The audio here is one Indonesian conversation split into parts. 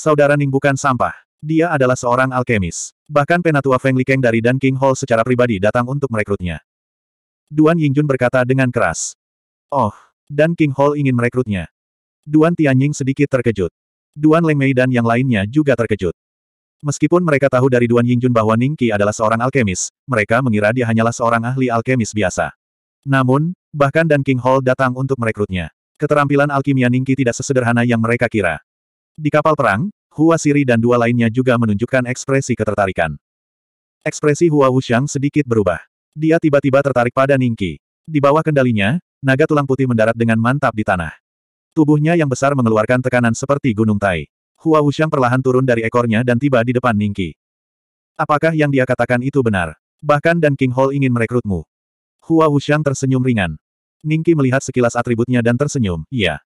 Saudara Ning bukan sampah. Dia adalah seorang alkemis. Bahkan penatua Feng Likeng dari Dan King Hall secara pribadi datang untuk merekrutnya. Duan Yingjun berkata dengan keras. Oh, Dan King Hall ingin merekrutnya. Duan Tianying sedikit terkejut. Duan Mei dan yang lainnya juga terkejut. Meskipun mereka tahu dari Duan Yingjun bahwa Ning Qi adalah seorang alkemis, mereka mengira dia hanyalah seorang ahli alkemis biasa. Namun, bahkan Dan King Hall datang untuk merekrutnya. Keterampilan alkimia Ning Qi tidak sesederhana yang mereka kira. Di kapal perang, Hua Siri dan dua lainnya juga menunjukkan ekspresi ketertarikan. Ekspresi Hua Wuxiang sedikit berubah. Dia tiba-tiba tertarik pada Ningki. Di bawah kendalinya, naga tulang putih mendarat dengan mantap di tanah. Tubuhnya yang besar mengeluarkan tekanan seperti gunung tai. Hua Wuxiang perlahan turun dari ekornya dan tiba di depan Ningki. Apakah yang dia katakan itu benar? Bahkan Dan King Hall ingin merekrutmu. Hua Wuxiang tersenyum ringan. Ningki melihat sekilas atributnya dan tersenyum, iya.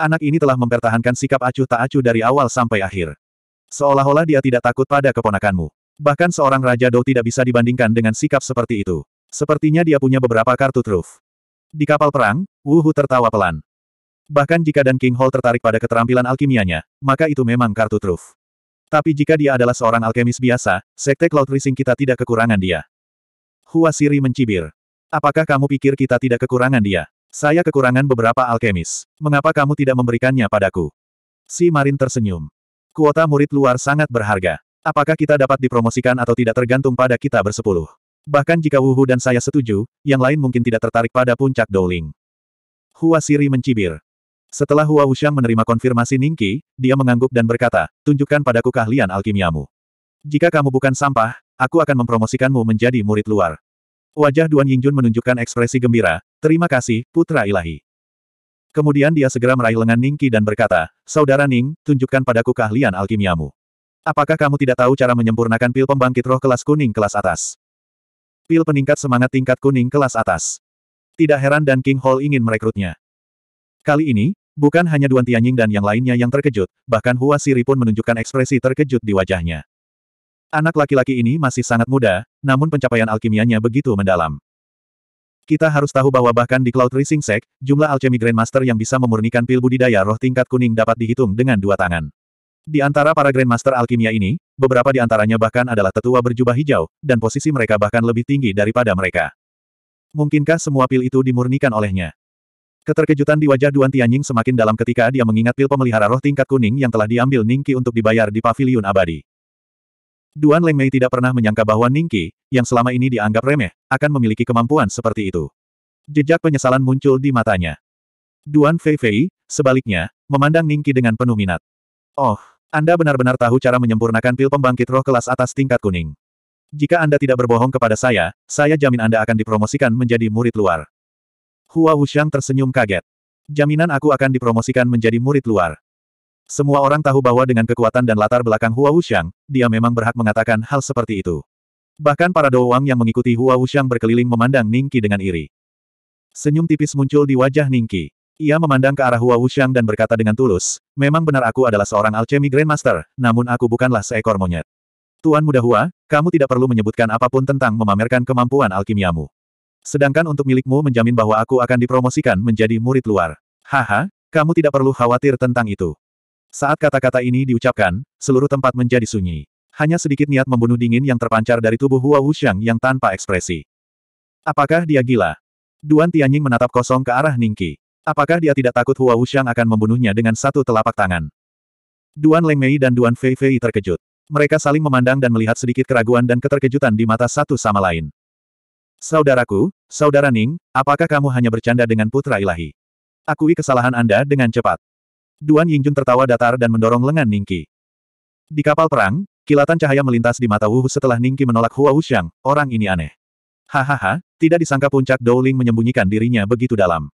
Anak ini telah mempertahankan sikap acuh tak acuh dari awal sampai akhir. Seolah-olah dia tidak takut pada keponakanmu. Bahkan seorang Raja Dou tidak bisa dibandingkan dengan sikap seperti itu. Sepertinya dia punya beberapa kartu truf. Di kapal perang, Wuhu tertawa pelan. Bahkan jika Dan King Hall tertarik pada keterampilan alkimianya, maka itu memang kartu truf. Tapi jika dia adalah seorang alkemis biasa, Sekte Cloud Rising kita tidak kekurangan dia. Hua Siri mencibir. Apakah kamu pikir kita tidak kekurangan dia? Saya kekurangan beberapa alkemis. Mengapa kamu tidak memberikannya padaku? Si Marin tersenyum. Kuota murid luar sangat berharga. Apakah kita dapat dipromosikan atau tidak tergantung pada kita bersepuluh. Bahkan jika Hu dan saya setuju, yang lain mungkin tidak tertarik pada puncak Douling. Hua Siri mencibir. Setelah Hua Wuxiang menerima konfirmasi Ningqi, dia mengangguk dan berkata, tunjukkan padaku keahlian alkimiamu. Jika kamu bukan sampah, aku akan mempromosikanmu menjadi murid luar. Wajah Duan Yingjun menunjukkan ekspresi gembira, terima kasih, putra ilahi. Kemudian dia segera meraih lengan Ningki dan berkata, Saudara Ning, tunjukkan padaku keahlian alkimiamu. Apakah kamu tidak tahu cara menyempurnakan pil pembangkit roh kelas kuning kelas atas? Pil peningkat semangat tingkat kuning kelas atas. Tidak heran dan King Hall ingin merekrutnya. Kali ini, bukan hanya Duan Tianying dan yang lainnya yang terkejut, bahkan Hua Siri pun menunjukkan ekspresi terkejut di wajahnya. Anak laki-laki ini masih sangat muda, namun pencapaian alkimianya begitu mendalam. Kita harus tahu bahwa bahkan di Cloud Rising Sect, jumlah alchemy Grandmaster yang bisa memurnikan pil budidaya roh tingkat kuning dapat dihitung dengan dua tangan. Di antara para Grandmaster alkimia ini, beberapa di antaranya bahkan adalah tetua berjubah hijau, dan posisi mereka bahkan lebih tinggi daripada mereka. Mungkinkah semua pil itu dimurnikan olehnya? Keterkejutan di wajah Duan Tianying semakin dalam ketika dia mengingat pil pemelihara roh tingkat kuning yang telah diambil Ningki untuk dibayar di paviliun abadi. Duan Lengmei tidak pernah menyangka bahwa Ningki, yang selama ini dianggap remeh, akan memiliki kemampuan seperti itu. Jejak penyesalan muncul di matanya. Duan Fei Fei, sebaliknya, memandang Ningki dengan penuh minat. Oh, Anda benar-benar tahu cara menyempurnakan pil pembangkit roh kelas atas tingkat kuning. Jika Anda tidak berbohong kepada saya, saya jamin Anda akan dipromosikan menjadi murid luar. Hua Wuxiang tersenyum kaget. Jaminan aku akan dipromosikan menjadi murid luar. Semua orang tahu bahwa dengan kekuatan dan latar belakang Hua Wuxiang, dia memang berhak mengatakan hal seperti itu. Bahkan para Wang yang mengikuti Hua Wuxiang berkeliling memandang Ningqi dengan iri. Senyum tipis muncul di wajah Ningqi. Ia memandang ke arah Hua Wuxiang dan berkata dengan tulus, memang benar aku adalah seorang alchemy grandmaster, namun aku bukanlah seekor monyet. Tuan muda Hua, kamu tidak perlu menyebutkan apapun tentang memamerkan kemampuan alkimiamu. Sedangkan untuk milikmu menjamin bahwa aku akan dipromosikan menjadi murid luar. Haha, kamu tidak perlu khawatir tentang itu. Saat kata-kata ini diucapkan, seluruh tempat menjadi sunyi. Hanya sedikit niat membunuh dingin yang terpancar dari tubuh Hua Wuxiang yang tanpa ekspresi. Apakah dia gila? Duan Tianying menatap kosong ke arah Ningki. Apakah dia tidak takut Hua Wuxiang akan membunuhnya dengan satu telapak tangan? Duan Leng Mei dan Duan Fei Fei terkejut. Mereka saling memandang dan melihat sedikit keraguan dan keterkejutan di mata satu sama lain. Saudaraku, Saudara Ning, apakah kamu hanya bercanda dengan putra ilahi? Akui kesalahan Anda dengan cepat. Duan Yingjun tertawa datar dan mendorong lengan Ningki. Di kapal perang, kilatan cahaya melintas di mata Wuhu setelah Ningki menolak Hua Wuxiang, orang ini aneh. Hahaha, tidak disangka puncak Ling menyembunyikan dirinya begitu dalam.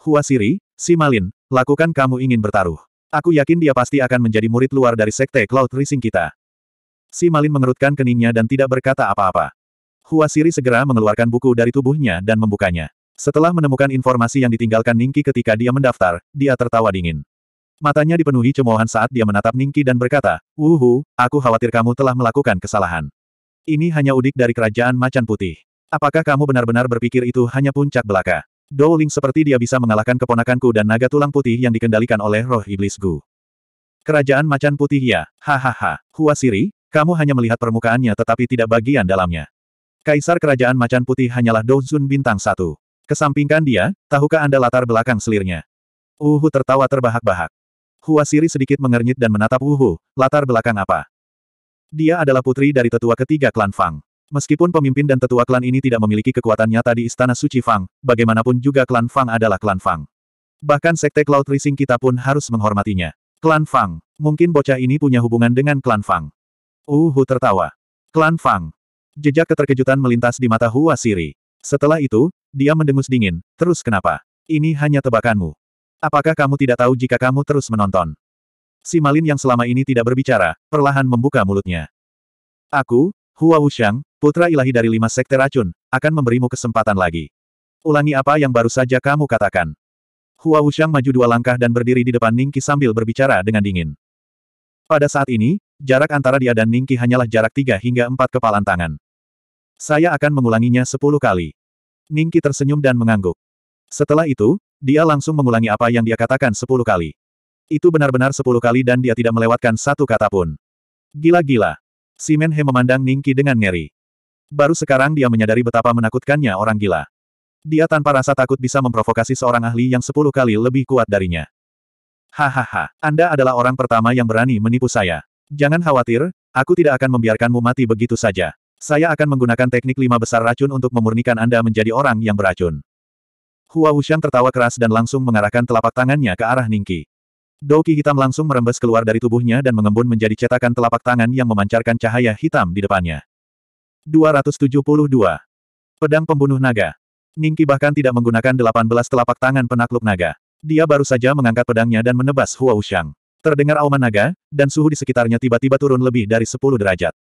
Hua Siri, si Malin, lakukan kamu ingin bertaruh. Aku yakin dia pasti akan menjadi murid luar dari sekte Cloud Rising kita. Si Malin mengerutkan keningnya dan tidak berkata apa-apa. Hua Siri segera mengeluarkan buku dari tubuhnya dan membukanya. Setelah menemukan informasi yang ditinggalkan Ningki ketika dia mendaftar, dia tertawa dingin. Matanya dipenuhi cemoohan saat dia menatap Ningki dan berkata, Wuhu, aku khawatir kamu telah melakukan kesalahan. Ini hanya udik dari kerajaan macan putih. Apakah kamu benar-benar berpikir itu hanya puncak belaka? Dowling seperti dia bisa mengalahkan keponakanku dan naga tulang putih yang dikendalikan oleh roh iblis Gu. Kerajaan macan putih ya, hahaha. Hua kamu hanya melihat permukaannya tetapi tidak bagian dalamnya. Kaisar kerajaan macan putih hanyalah Dozun bintang satu. Kesampingkan dia, tahukah Anda latar belakang selirnya? Uhu tertawa terbahak-bahak. Hua Siri sedikit mengernyit dan menatap Wuhu, latar belakang apa? Dia adalah putri dari tetua ketiga klan Fang. Meskipun pemimpin dan tetua klan ini tidak memiliki kekuatan nyata di Istana Suci Fang, bagaimanapun juga klan Fang adalah klan Fang. Bahkan Sekte Cloud Rising kita pun harus menghormatinya. Klan Fang, mungkin bocah ini punya hubungan dengan klan Fang. Uhu tertawa. Klan Fang. Jejak keterkejutan melintas di mata Siri. Setelah itu, dia mendengus dingin, terus kenapa? Ini hanya tebakanmu. Apakah kamu tidak tahu jika kamu terus menonton? Si Malin yang selama ini tidak berbicara, perlahan membuka mulutnya. Aku, Hua Wushang, putra ilahi dari lima sekte racun, akan memberimu kesempatan lagi. Ulangi apa yang baru saja kamu katakan. Hua Wushang maju dua langkah dan berdiri di depan Ningki sambil berbicara dengan dingin. Pada saat ini, jarak antara dia dan Ningki hanyalah jarak tiga hingga empat kepalan tangan. Saya akan mengulanginya sepuluh kali. Ningki tersenyum dan mengangguk. Setelah itu, dia langsung mengulangi apa yang dia katakan sepuluh kali. Itu benar-benar sepuluh kali dan dia tidak melewatkan satu kata pun. Gila-gila. Simen He memandang Ningki dengan ngeri. Baru sekarang dia menyadari betapa menakutkannya orang gila. Dia tanpa rasa takut bisa memprovokasi seorang ahli yang sepuluh kali lebih kuat darinya. Hahaha, Anda adalah orang pertama yang berani menipu saya. Jangan khawatir, aku tidak akan membiarkanmu mati begitu saja. Saya akan menggunakan teknik lima besar racun untuk memurnikan Anda menjadi orang yang beracun. Hua Wuxian tertawa keras dan langsung mengarahkan telapak tangannya ke arah Ningki. Doki hitam langsung merembes keluar dari tubuhnya dan mengembun menjadi cetakan telapak tangan yang memancarkan cahaya hitam di depannya. 272. Pedang Pembunuh Naga. Ningki bahkan tidak menggunakan 18 telapak tangan penakluk naga. Dia baru saja mengangkat pedangnya dan menebas Hua Wuxiang. Terdengar auman naga, dan suhu di sekitarnya tiba-tiba turun lebih dari 10 derajat.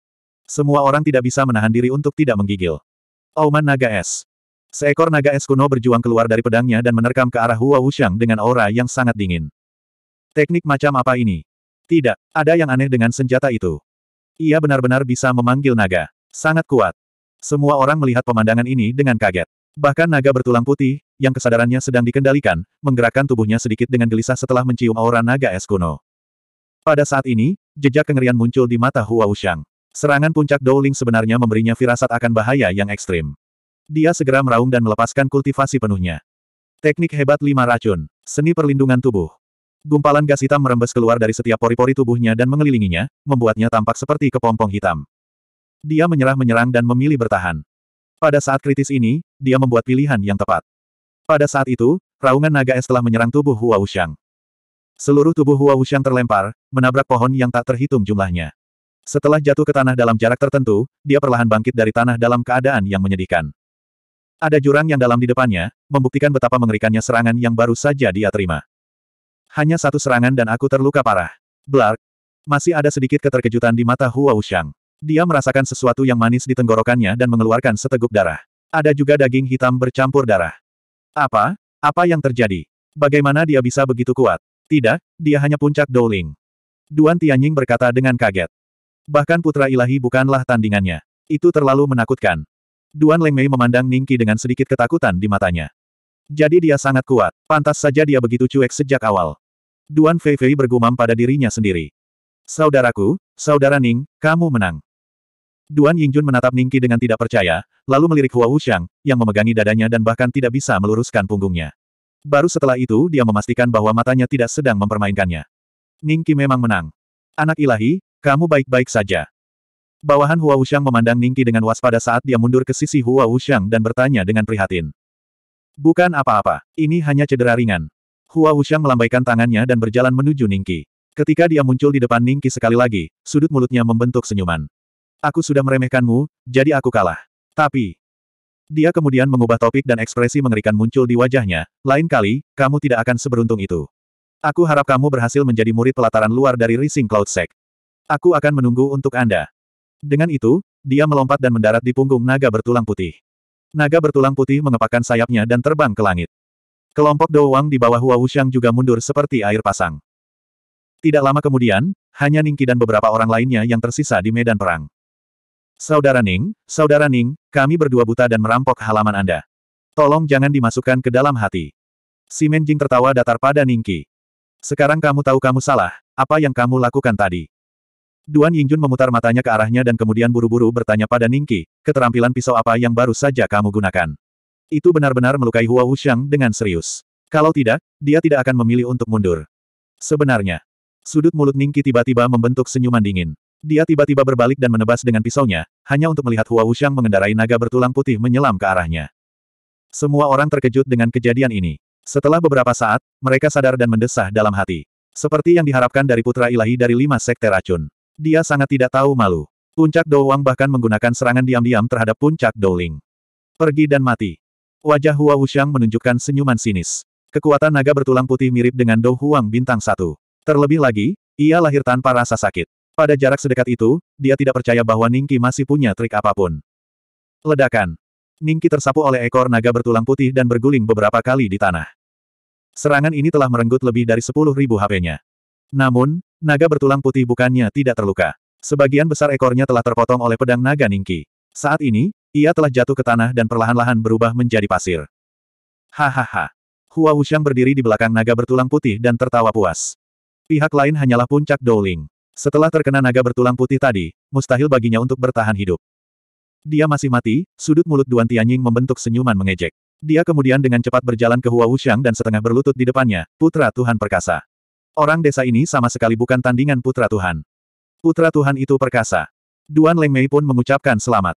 Semua orang tidak bisa menahan diri untuk tidak menggigil. Auman naga es. Seekor naga es kuno berjuang keluar dari pedangnya dan menerkam ke arah Hua Wuxiang dengan aura yang sangat dingin. Teknik macam apa ini? Tidak, ada yang aneh dengan senjata itu. Ia benar-benar bisa memanggil naga. Sangat kuat. Semua orang melihat pemandangan ini dengan kaget. Bahkan naga bertulang putih, yang kesadarannya sedang dikendalikan, menggerakkan tubuhnya sedikit dengan gelisah setelah mencium aura naga es kuno. Pada saat ini, jejak kengerian muncul di mata Hua Wuxiang. Serangan puncak Douling sebenarnya memberinya firasat akan bahaya yang ekstrim. Dia segera meraung dan melepaskan kultivasi penuhnya. Teknik hebat lima racun. Seni perlindungan tubuh. Gumpalan gas hitam merembes keluar dari setiap pori-pori tubuhnya dan mengelilinginya, membuatnya tampak seperti kepompong hitam. Dia menyerah-menyerang dan memilih bertahan. Pada saat kritis ini, dia membuat pilihan yang tepat. Pada saat itu, raungan naga es telah menyerang tubuh Hua Wuxiang. Seluruh tubuh Hua Wuxiang terlempar, menabrak pohon yang tak terhitung jumlahnya. Setelah jatuh ke tanah dalam jarak tertentu, dia perlahan bangkit dari tanah dalam keadaan yang menyedihkan. Ada jurang yang dalam di depannya, membuktikan betapa mengerikannya serangan yang baru saja dia terima. Hanya satu serangan dan aku terluka parah. Blark. Masih ada sedikit keterkejutan di mata Hua Wuxiang. Dia merasakan sesuatu yang manis di tenggorokannya dan mengeluarkan seteguk darah. Ada juga daging hitam bercampur darah. Apa? Apa yang terjadi? Bagaimana dia bisa begitu kuat? Tidak, dia hanya puncak Douling. Duan Tianying berkata dengan kaget. Bahkan putra ilahi bukanlah tandingannya. Itu terlalu menakutkan. Duan Leng Mei memandang Ningki dengan sedikit ketakutan di matanya. Jadi dia sangat kuat, pantas saja dia begitu cuek sejak awal. Duan Fei Fei bergumam pada dirinya sendiri. Saudaraku, saudara Ning, kamu menang. Duan Yingjun menatap Ningki dengan tidak percaya, lalu melirik Hua Wuxiang, yang memegangi dadanya dan bahkan tidak bisa meluruskan punggungnya. Baru setelah itu dia memastikan bahwa matanya tidak sedang mempermainkannya. Ningki memang menang. Anak ilahi, kamu baik-baik saja. Bawahan Hua Wuxiang memandang Ningki dengan waspada saat dia mundur ke sisi Hua Wuxiang dan bertanya dengan prihatin. Bukan apa-apa, ini hanya cedera ringan. Hua Wuxiang melambaikan tangannya dan berjalan menuju Ningki. Ketika dia muncul di depan Ningki sekali lagi, sudut mulutnya membentuk senyuman. Aku sudah meremehkanmu, jadi aku kalah. Tapi... Dia kemudian mengubah topik dan ekspresi mengerikan muncul di wajahnya, lain kali, kamu tidak akan seberuntung itu. Aku harap kamu berhasil menjadi murid pelataran luar dari Rising Cloud Sect. Aku akan menunggu untuk Anda. Dengan itu, dia melompat dan mendarat di punggung naga bertulang putih. Naga bertulang putih mengepakkan sayapnya dan terbang ke langit. Kelompok doang di bawah Hua Wuxiang juga mundur seperti air pasang. Tidak lama kemudian, hanya Ningki dan beberapa orang lainnya yang tersisa di medan perang. Saudara Ning, Saudara Ning, kami berdua buta dan merampok halaman Anda. Tolong jangan dimasukkan ke dalam hati. Si Menjing tertawa datar pada Ningki. Sekarang kamu tahu kamu salah, apa yang kamu lakukan tadi. Duan Yingjun memutar matanya ke arahnya dan kemudian buru-buru bertanya pada Ningki, keterampilan pisau apa yang baru saja kamu gunakan? Itu benar-benar melukai Hua Wuxiang dengan serius. Kalau tidak, dia tidak akan memilih untuk mundur. Sebenarnya, sudut mulut Ningki tiba-tiba membentuk senyuman dingin. Dia tiba-tiba berbalik dan menebas dengan pisaunya, hanya untuk melihat Hua Wuxiang mengendarai naga bertulang putih menyelam ke arahnya. Semua orang terkejut dengan kejadian ini. Setelah beberapa saat, mereka sadar dan mendesah dalam hati. Seperti yang diharapkan dari putra ilahi dari lima sekte racun. Dia sangat tidak tahu malu. Puncak Dou bahkan menggunakan serangan diam-diam terhadap puncak Dou Pergi dan mati. Wajah Hua Wuxiang menunjukkan senyuman sinis. Kekuatan naga bertulang putih mirip dengan Dou Huang bintang satu. Terlebih lagi, ia lahir tanpa rasa sakit. Pada jarak sedekat itu, dia tidak percaya bahwa Ningki masih punya trik apapun. Ledakan. Ningki tersapu oleh ekor naga bertulang putih dan berguling beberapa kali di tanah. Serangan ini telah merenggut lebih dari 10.000 HP-nya. Namun, naga bertulang putih bukannya tidak terluka. Sebagian besar ekornya telah terpotong oleh pedang naga Ningki. Saat ini, ia telah jatuh ke tanah dan perlahan-lahan berubah menjadi pasir. Hahaha. Hua Wuxiang berdiri di belakang naga bertulang putih dan tertawa puas. Pihak lain hanyalah puncak Douling. Setelah terkena naga bertulang putih tadi, mustahil baginya untuk bertahan hidup. Dia masih mati, sudut mulut Duan Tianying membentuk senyuman mengejek. Dia kemudian dengan cepat berjalan ke Hua Wuxiang dan setengah berlutut di depannya, putra Tuhan Perkasa. Orang desa ini sama sekali bukan tandingan putra Tuhan. Putra Tuhan itu perkasa. Duan Leng Mei pun mengucapkan selamat.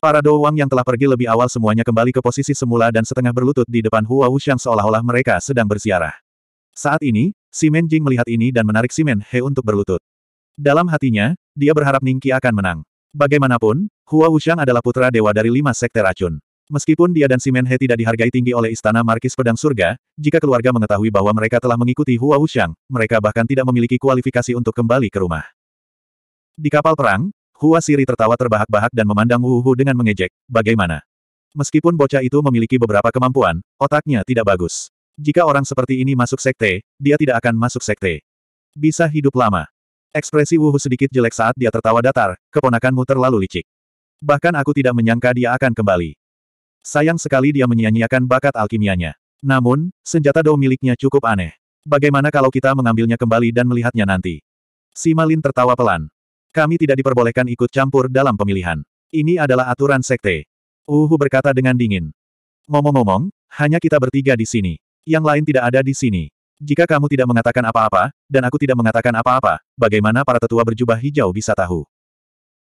Para doang yang telah pergi lebih awal semuanya kembali ke posisi semula dan setengah berlutut di depan Hua Wuxiang seolah-olah mereka sedang bersiarah. Saat ini, Simen Jing melihat ini dan menarik Si Simen He untuk berlutut. Dalam hatinya, dia berharap Ningki akan menang. Bagaimanapun, Hua Wuxiang adalah putra dewa dari lima sekte racun. Meskipun dia dan Simen He tidak dihargai tinggi oleh Istana Markis Pedang Surga, jika keluarga mengetahui bahwa mereka telah mengikuti Hua Wuxiang, mereka bahkan tidak memiliki kualifikasi untuk kembali ke rumah. Di kapal perang, Hua Siri tertawa terbahak-bahak dan memandang Wu Hu dengan mengejek, bagaimana? Meskipun bocah itu memiliki beberapa kemampuan, otaknya tidak bagus. Jika orang seperti ini masuk sekte, dia tidak akan masuk sekte. Bisa hidup lama. Ekspresi Wu Hu sedikit jelek saat dia tertawa datar, keponakanmu terlalu licik. Bahkan aku tidak menyangka dia akan kembali. Sayang sekali dia menyia-nyiakan bakat alkimianya. Namun, senjata dou miliknya cukup aneh. Bagaimana kalau kita mengambilnya kembali dan melihatnya nanti? Sima Lin tertawa pelan. Kami tidak diperbolehkan ikut campur dalam pemilihan. Ini adalah aturan sekte. Uhu berkata dengan dingin. Ngomong-ngomong, hanya kita bertiga di sini. Yang lain tidak ada di sini. Jika kamu tidak mengatakan apa-apa, dan aku tidak mengatakan apa-apa, bagaimana para tetua berjubah hijau bisa tahu?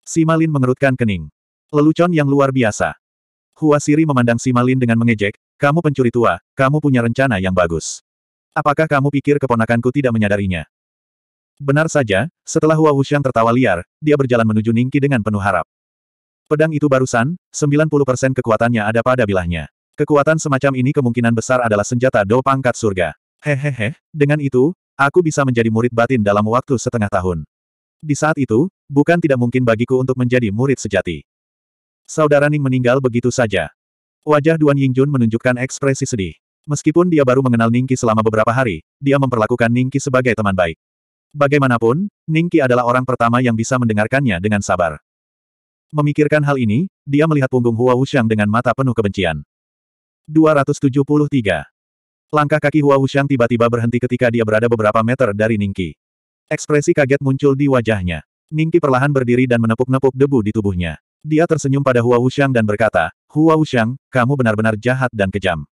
Simalin mengerutkan kening. Lelucon yang luar biasa. Hua Siri memandang si Malin dengan mengejek, kamu pencuri tua, kamu punya rencana yang bagus. Apakah kamu pikir keponakanku tidak menyadarinya? Benar saja, setelah Hua Wuxiang tertawa liar, dia berjalan menuju Ningki dengan penuh harap. Pedang itu barusan, 90% kekuatannya ada pada bilahnya. Kekuatan semacam ini kemungkinan besar adalah senjata do pangkat surga. Hehehe, dengan itu, aku bisa menjadi murid batin dalam waktu setengah tahun. Di saat itu, bukan tidak mungkin bagiku untuk menjadi murid sejati. Saudara Ning meninggal begitu saja. Wajah Duan Yingjun menunjukkan ekspresi sedih. Meskipun dia baru mengenal Ningki selama beberapa hari, dia memperlakukan Ningki sebagai teman baik. Bagaimanapun, Ningki adalah orang pertama yang bisa mendengarkannya dengan sabar. Memikirkan hal ini, dia melihat punggung Hua Wuxiang dengan mata penuh kebencian. 273. Langkah kaki Hua Wuxiang tiba-tiba berhenti ketika dia berada beberapa meter dari Ningki. Ekspresi kaget muncul di wajahnya. Ningki perlahan berdiri dan menepuk-nepuk debu di tubuhnya. Dia tersenyum pada Hua Wuxiang dan berkata, Hua Wuxiang, kamu benar-benar jahat dan kejam.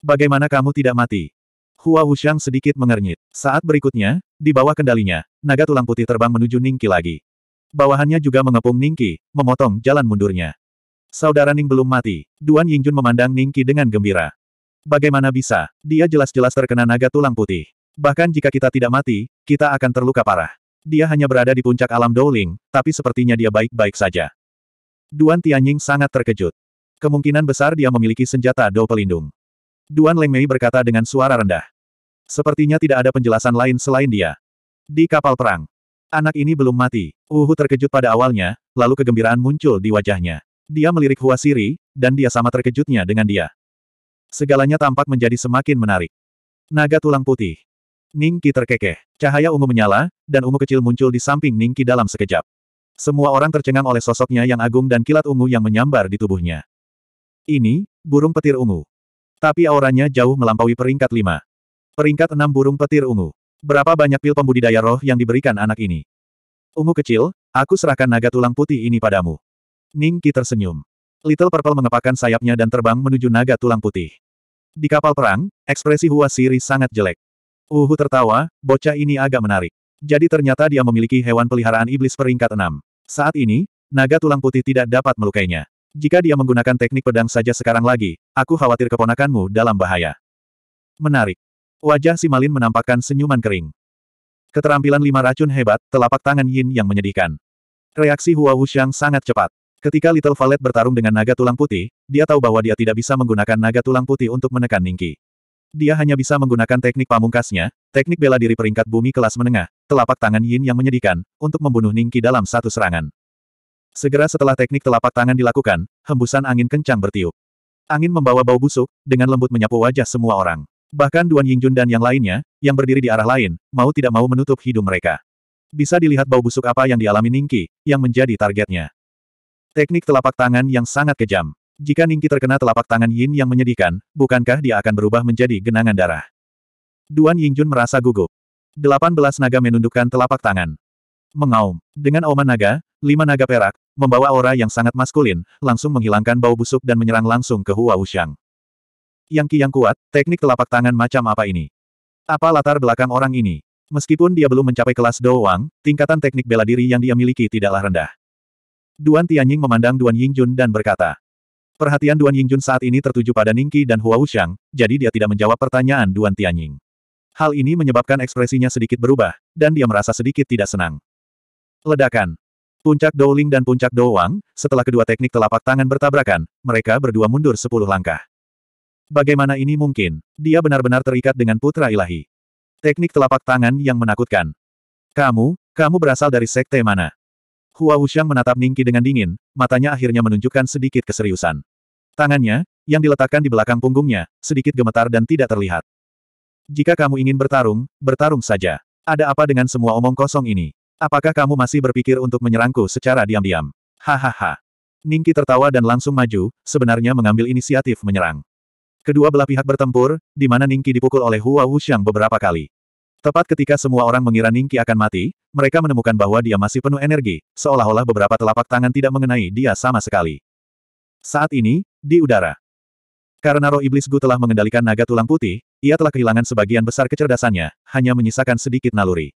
Bagaimana kamu tidak mati? Hua Wuxiang sedikit mengernyit. Saat berikutnya, di bawah kendalinya, naga tulang putih terbang menuju Ningki lagi. Bawahannya juga mengepung Ningki, memotong jalan mundurnya. Saudara Ning belum mati. Duan Yingjun memandang Ningki dengan gembira. Bagaimana bisa? Dia jelas-jelas terkena naga tulang putih. Bahkan jika kita tidak mati, kita akan terluka parah. Dia hanya berada di puncak alam Dowling, tapi sepertinya dia baik-baik saja. Duan Tianying sangat terkejut. Kemungkinan besar dia memiliki senjata dou pelindung. Duan Lengmei berkata dengan suara rendah. Sepertinya tidak ada penjelasan lain selain dia. Di kapal perang. Anak ini belum mati. Uhu terkejut pada awalnya, lalu kegembiraan muncul di wajahnya. Dia melirik Huasiri, dan dia sama terkejutnya dengan dia. Segalanya tampak menjadi semakin menarik. Naga tulang putih. Ningki terkekeh. Cahaya ungu menyala, dan ungu kecil muncul di samping Ningki dalam sekejap. Semua orang tercengang oleh sosoknya yang agung dan kilat ungu yang menyambar di tubuhnya. Ini, burung petir ungu. Tapi auranya jauh melampaui peringkat lima. Peringkat enam burung petir ungu. Berapa banyak pil pembudidaya roh yang diberikan anak ini? Ungu kecil, aku serahkan naga tulang putih ini padamu. Ning Qi tersenyum. Little Purple mengepakkan sayapnya dan terbang menuju naga tulang putih. Di kapal perang, ekspresi Hua Siri sangat jelek. Uhu tertawa, bocah ini agak menarik. Jadi ternyata dia memiliki hewan peliharaan iblis peringkat 6. Saat ini, naga tulang putih tidak dapat melukainya. Jika dia menggunakan teknik pedang saja sekarang lagi, aku khawatir keponakanmu dalam bahaya. Menarik. Wajah si Malin menampakkan senyuman kering. Keterampilan lima racun hebat, telapak tangan Yin yang menyedihkan. Reaksi Hua Wuxiang sangat cepat. Ketika Little Valet bertarung dengan naga tulang putih, dia tahu bahwa dia tidak bisa menggunakan naga tulang putih untuk menekan Ningki. Dia hanya bisa menggunakan teknik pamungkasnya, teknik bela diri peringkat bumi kelas menengah, telapak tangan Yin yang menyedihkan, untuk membunuh Ningki dalam satu serangan. Segera setelah teknik telapak tangan dilakukan, hembusan angin kencang bertiup. Angin membawa bau busuk, dengan lembut menyapu wajah semua orang. Bahkan Duan Yingjun dan yang lainnya, yang berdiri di arah lain, mau tidak mau menutup hidung mereka. Bisa dilihat bau busuk apa yang dialami Ningki, yang menjadi targetnya. Teknik telapak tangan yang sangat kejam. Jika Ningki terkena telapak tangan Yin yang menyedihkan, bukankah dia akan berubah menjadi genangan darah? Duan Yingjun merasa gugup. Delapan belas naga menundukkan telapak tangan. Mengaum. Dengan auman naga, lima naga perak, membawa aura yang sangat maskulin, langsung menghilangkan bau busuk dan menyerang langsung ke Hua Wuxiang. Yang ki yang kuat, teknik telapak tangan macam apa ini? Apa latar belakang orang ini? Meskipun dia belum mencapai kelas doang, tingkatan teknik bela diri yang dia miliki tidaklah rendah. Duan Tianying memandang Duan Yingjun dan berkata, Perhatian Duan Yingjun saat ini tertuju pada Ningqi dan Hua Wuxiang, jadi dia tidak menjawab pertanyaan Duan Tianying. Hal ini menyebabkan ekspresinya sedikit berubah, dan dia merasa sedikit tidak senang. Ledakan. Puncak Douling dan puncak Dou setelah kedua teknik telapak tangan bertabrakan, mereka berdua mundur sepuluh langkah. Bagaimana ini mungkin? Dia benar-benar terikat dengan putra ilahi. Teknik telapak tangan yang menakutkan. Kamu, kamu berasal dari sekte mana? Hua Wuxiang menatap Ningki dengan dingin, matanya akhirnya menunjukkan sedikit keseriusan. Tangannya, yang diletakkan di belakang punggungnya, sedikit gemetar dan tidak terlihat. Jika kamu ingin bertarung, bertarung saja. Ada apa dengan semua omong kosong ini? Apakah kamu masih berpikir untuk menyerangku secara diam-diam? Hahaha. Ningki tertawa dan langsung maju, sebenarnya mengambil inisiatif menyerang. Kedua belah pihak bertempur, di mana Ningki dipukul oleh Hua Wuxiang beberapa kali. Tepat ketika semua orang mengira Ningki akan mati, mereka menemukan bahwa dia masih penuh energi, seolah-olah beberapa telapak tangan tidak mengenai dia sama sekali. Saat ini, di udara. Karena roh iblis Gu telah mengendalikan naga tulang putih, ia telah kehilangan sebagian besar kecerdasannya, hanya menyisakan sedikit naluri.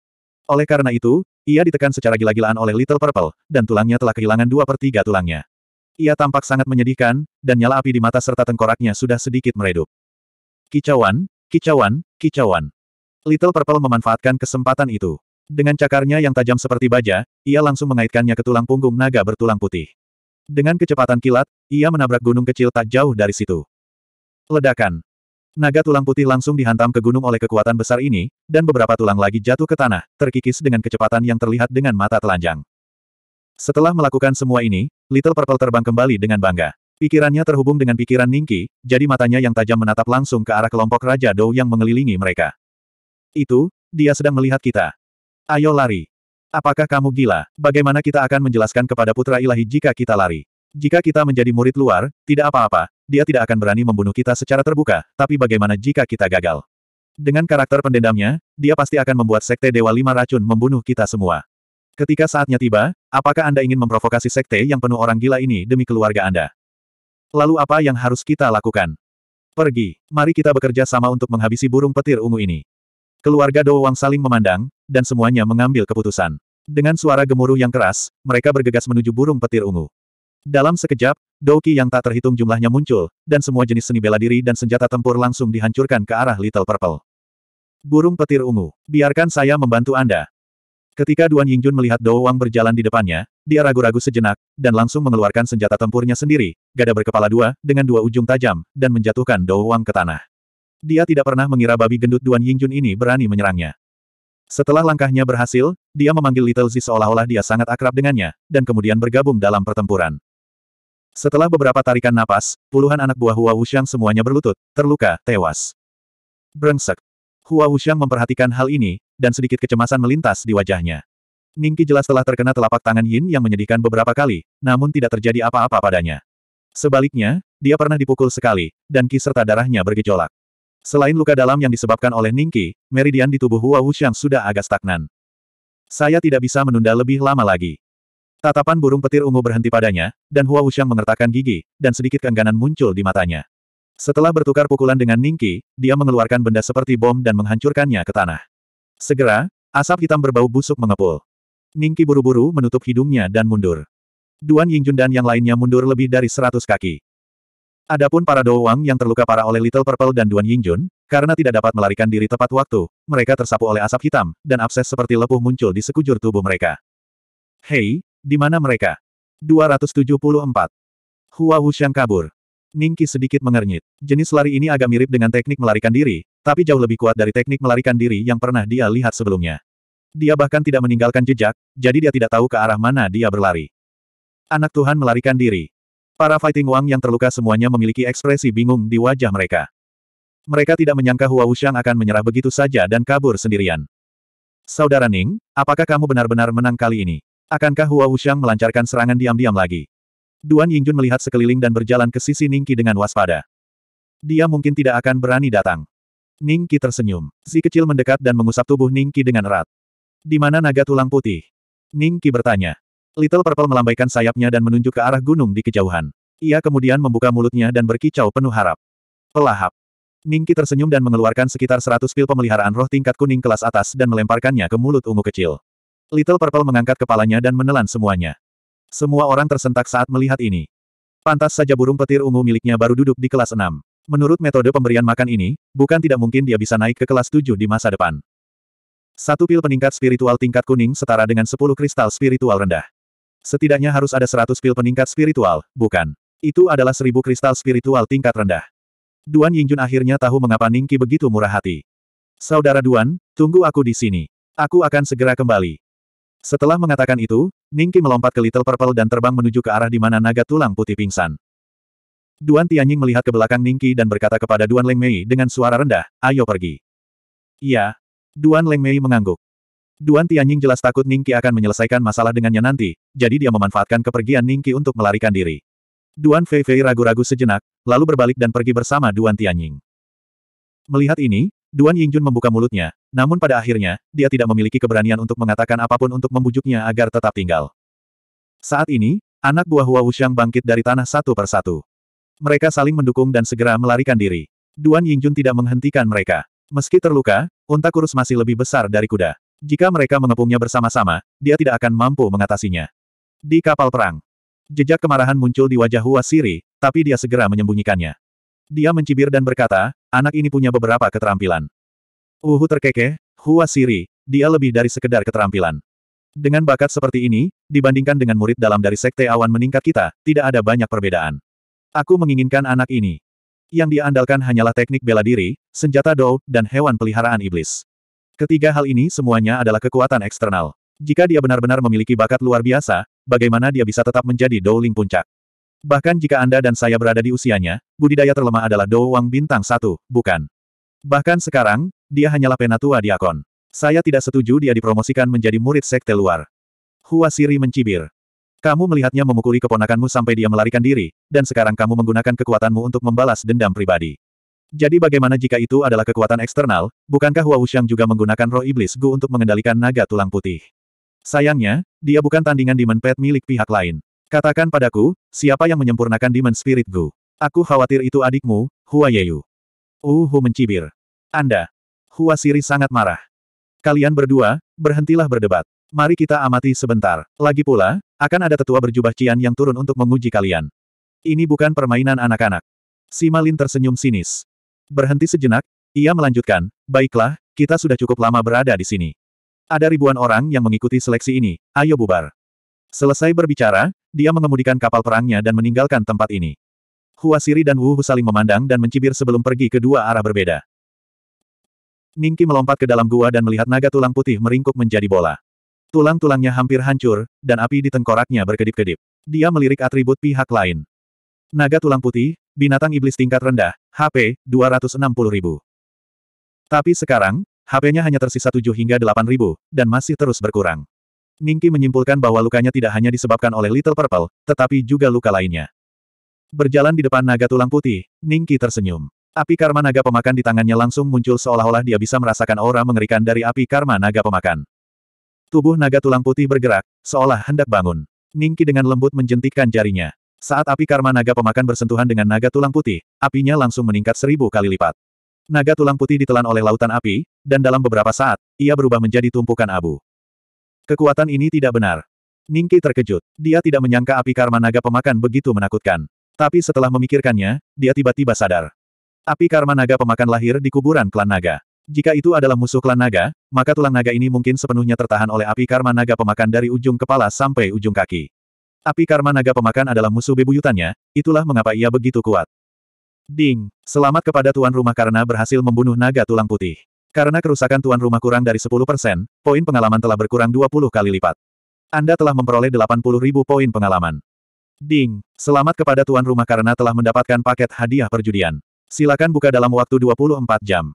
Oleh karena itu, ia ditekan secara gila-gilaan oleh Little Purple, dan tulangnya telah kehilangan dua per tiga tulangnya. Ia tampak sangat menyedihkan, dan nyala api di mata serta tengkoraknya sudah sedikit meredup. Kicauan, kicauan, kicauan. Little Purple memanfaatkan kesempatan itu. Dengan cakarnya yang tajam seperti baja, ia langsung mengaitkannya ke tulang punggung naga bertulang putih. Dengan kecepatan kilat, ia menabrak gunung kecil tak jauh dari situ. Ledakan. Naga tulang putih langsung dihantam ke gunung oleh kekuatan besar ini, dan beberapa tulang lagi jatuh ke tanah, terkikis dengan kecepatan yang terlihat dengan mata telanjang. Setelah melakukan semua ini, Little Purple terbang kembali dengan bangga. Pikirannya terhubung dengan pikiran Ningki, jadi matanya yang tajam menatap langsung ke arah kelompok Raja Dou yang mengelilingi mereka. Itu, dia sedang melihat kita. Ayo lari. Apakah kamu gila? Bagaimana kita akan menjelaskan kepada putra ilahi jika kita lari? Jika kita menjadi murid luar, tidak apa-apa, dia tidak akan berani membunuh kita secara terbuka, tapi bagaimana jika kita gagal? Dengan karakter pendendamnya, dia pasti akan membuat Sekte Dewa Lima Racun membunuh kita semua. Ketika saatnya tiba, apakah Anda ingin memprovokasi Sekte yang penuh orang gila ini demi keluarga Anda? Lalu apa yang harus kita lakukan? Pergi, mari kita bekerja sama untuk menghabisi burung petir ungu ini. Keluarga Wang saling memandang, dan semuanya mengambil keputusan. Dengan suara gemuruh yang keras, mereka bergegas menuju burung petir ungu. Dalam sekejap, Douki yang tak terhitung jumlahnya muncul, dan semua jenis seni bela diri dan senjata tempur langsung dihancurkan ke arah Little Purple. Burung petir ungu, biarkan saya membantu Anda. Ketika Duan Yingjun melihat Dou Wang berjalan di depannya, dia ragu-ragu sejenak, dan langsung mengeluarkan senjata tempurnya sendiri, gada berkepala dua, dengan dua ujung tajam, dan menjatuhkan Dou Wang ke tanah dia tidak pernah mengira babi gendut Duan Yingjun ini berani menyerangnya. Setelah langkahnya berhasil, dia memanggil Little Zi seolah-olah dia sangat akrab dengannya, dan kemudian bergabung dalam pertempuran. Setelah beberapa tarikan napas, puluhan anak buah Hua Wuxiang semuanya berlutut, terluka, tewas. Brengsek. Hua Wuxiang memperhatikan hal ini, dan sedikit kecemasan melintas di wajahnya. Ningki jelas telah terkena telapak tangan Yin yang menyedihkan beberapa kali, namun tidak terjadi apa-apa padanya. Sebaliknya, dia pernah dipukul sekali, dan ki serta darahnya bergejolak. Selain luka dalam yang disebabkan oleh Ningqi, meridian di tubuh Hua Wuxiang sudah agak stagnan. Saya tidak bisa menunda lebih lama lagi. Tatapan burung petir ungu berhenti padanya, dan Hua Wuxiang mengertakkan gigi, dan sedikit keengganan muncul di matanya. Setelah bertukar pukulan dengan Ningqi, dia mengeluarkan benda seperti bom dan menghancurkannya ke tanah. Segera, asap hitam berbau busuk mengepul. Ningqi buru-buru menutup hidungnya dan mundur. Duan Yingjun dan yang lainnya mundur lebih dari seratus kaki. Adapun para Dou yang terluka parah oleh Little Purple dan Duan Yingjun, karena tidak dapat melarikan diri tepat waktu, mereka tersapu oleh asap hitam, dan abses seperti lepuh muncul di sekujur tubuh mereka. Hei, di mana mereka? 274. Hua Wuxiang kabur. Ningki sedikit mengernyit. Jenis lari ini agak mirip dengan teknik melarikan diri, tapi jauh lebih kuat dari teknik melarikan diri yang pernah dia lihat sebelumnya. Dia bahkan tidak meninggalkan jejak, jadi dia tidak tahu ke arah mana dia berlari. Anak Tuhan melarikan diri. Para Fighting Wang yang terluka semuanya memiliki ekspresi bingung di wajah mereka. Mereka tidak menyangka Hua Wuxiang akan menyerah begitu saja dan kabur sendirian. Saudara Ning, apakah kamu benar-benar menang kali ini? Akankah Hua Wuxiang melancarkan serangan diam-diam lagi? Duan Yingjun melihat sekeliling dan berjalan ke sisi Ningqi dengan waspada. Dia mungkin tidak akan berani datang. Ningqi tersenyum. Si kecil mendekat dan mengusap tubuh Ningqi dengan erat. Di mana naga tulang putih? Ningqi bertanya. Little Purple melambaikan sayapnya dan menunjuk ke arah gunung di kejauhan. Ia kemudian membuka mulutnya dan berkicau penuh harap. Pelahap. Ningki tersenyum dan mengeluarkan sekitar 100 pil pemeliharaan roh tingkat kuning kelas atas dan melemparkannya ke mulut ungu kecil. Little Purple mengangkat kepalanya dan menelan semuanya. Semua orang tersentak saat melihat ini. Pantas saja burung petir ungu miliknya baru duduk di kelas 6. Menurut metode pemberian makan ini, bukan tidak mungkin dia bisa naik ke kelas 7 di masa depan. Satu pil peningkat spiritual tingkat kuning setara dengan 10 kristal spiritual rendah. Setidaknya harus ada seratus pil peningkat spiritual, bukan? Itu adalah seribu kristal spiritual tingkat rendah. Duan Yingjun akhirnya tahu mengapa Ningki begitu murah hati. Saudara Duan, tunggu aku di sini. Aku akan segera kembali. Setelah mengatakan itu, Ningki melompat ke Little Purple dan terbang menuju ke arah di mana naga tulang putih pingsan. Duan Tianying melihat ke belakang Ningki dan berkata kepada Duan Lengmei dengan suara rendah, ayo pergi. Iya. Duan Lengmei mengangguk. Duan Tianying jelas takut Ningki akan menyelesaikan masalah dengannya nanti, jadi dia memanfaatkan kepergian Ningki untuk melarikan diri. Duan Feifei ragu-ragu sejenak, lalu berbalik dan pergi bersama Duan Tianying. Melihat ini, Duan Yingjun membuka mulutnya, namun pada akhirnya, dia tidak memiliki keberanian untuk mengatakan apapun untuk membujuknya agar tetap tinggal. Saat ini, anak buah Hua Wuxiang bangkit dari tanah satu persatu. Mereka saling mendukung dan segera melarikan diri. Duan Yingjun tidak menghentikan mereka. Meski terluka, unta kurus masih lebih besar dari kuda. Jika mereka mengepungnya bersama-sama, dia tidak akan mampu mengatasinya. Di kapal perang, jejak kemarahan muncul di wajah Hua Siri, tapi dia segera menyembunyikannya. Dia mencibir dan berkata, anak ini punya beberapa keterampilan. Uhu terkekeh, Hua Siri, dia lebih dari sekedar keterampilan. Dengan bakat seperti ini, dibandingkan dengan murid dalam dari sekte awan meningkat kita, tidak ada banyak perbedaan. Aku menginginkan anak ini. Yang diandalkan hanyalah teknik bela diri, senjata dou, dan hewan peliharaan iblis. Ketiga hal ini semuanya adalah kekuatan eksternal. Jika dia benar-benar memiliki bakat luar biasa, bagaimana dia bisa tetap menjadi Douling puncak? Bahkan jika Anda dan saya berada di usianya, budidaya terlemah adalah Dou Wang bintang satu, bukan? Bahkan sekarang, dia hanyalah penatua diakon. Saya tidak setuju dia dipromosikan menjadi murid sekte luar. Hua Siri mencibir. Kamu melihatnya memukuli keponakanmu sampai dia melarikan diri, dan sekarang kamu menggunakan kekuatanmu untuk membalas dendam pribadi. Jadi bagaimana jika itu adalah kekuatan eksternal, bukankah Hua Wuxiang juga menggunakan roh iblis Gu untuk mengendalikan naga tulang putih? Sayangnya, dia bukan tandingan Demon Pet milik pihak lain. Katakan padaku, siapa yang menyempurnakan Demon Spirit Gu? Aku khawatir itu adikmu, Hua Yeyu. Uhu mencibir. Anda. Hua Siri sangat marah. Kalian berdua, berhentilah berdebat. Mari kita amati sebentar. Lagi pula, akan ada tetua berjubah Cian yang turun untuk menguji kalian. Ini bukan permainan anak-anak. Simalin tersenyum sinis. Berhenti sejenak, ia melanjutkan, baiklah, kita sudah cukup lama berada di sini. Ada ribuan orang yang mengikuti seleksi ini, ayo bubar. Selesai berbicara, dia mengemudikan kapal perangnya dan meninggalkan tempat ini. Huasiri dan Wu Hu saling memandang dan mencibir sebelum pergi ke dua arah berbeda. Ningki melompat ke dalam gua dan melihat naga tulang putih meringkuk menjadi bola. Tulang-tulangnya hampir hancur, dan api di tengkoraknya berkedip-kedip. Dia melirik atribut pihak lain. Naga tulang putih, binatang iblis tingkat rendah, HP, 260.000. Tapi sekarang, HP-nya hanya tersisa 7 hingga ribu, dan masih terus berkurang. Ningki menyimpulkan bahwa lukanya tidak hanya disebabkan oleh Little Purple, tetapi juga luka lainnya. Berjalan di depan naga tulang putih, Ningki tersenyum. Api karma naga pemakan di tangannya langsung muncul seolah-olah dia bisa merasakan aura mengerikan dari api karma naga pemakan. Tubuh naga tulang putih bergerak, seolah hendak bangun. Ningki dengan lembut menjentikkan jarinya. Saat api karma naga pemakan bersentuhan dengan naga tulang putih, apinya langsung meningkat seribu kali lipat. Naga tulang putih ditelan oleh lautan api, dan dalam beberapa saat, ia berubah menjadi tumpukan abu. Kekuatan ini tidak benar. Ningki terkejut. Dia tidak menyangka api karma naga pemakan begitu menakutkan. Tapi setelah memikirkannya, dia tiba-tiba sadar. Api karma naga pemakan lahir di kuburan klan naga. Jika itu adalah musuh klan naga, maka tulang naga ini mungkin sepenuhnya tertahan oleh api karma naga pemakan dari ujung kepala sampai ujung kaki. Api karma naga pemakan adalah musuh bebuyutannya, itulah mengapa ia begitu kuat. Ding, selamat kepada tuan rumah karena berhasil membunuh naga tulang putih. Karena kerusakan tuan rumah kurang dari 10%, poin pengalaman telah berkurang 20 kali lipat. Anda telah memperoleh ribu poin pengalaman. Ding, selamat kepada tuan rumah karena telah mendapatkan paket hadiah perjudian. Silakan buka dalam waktu 24 jam.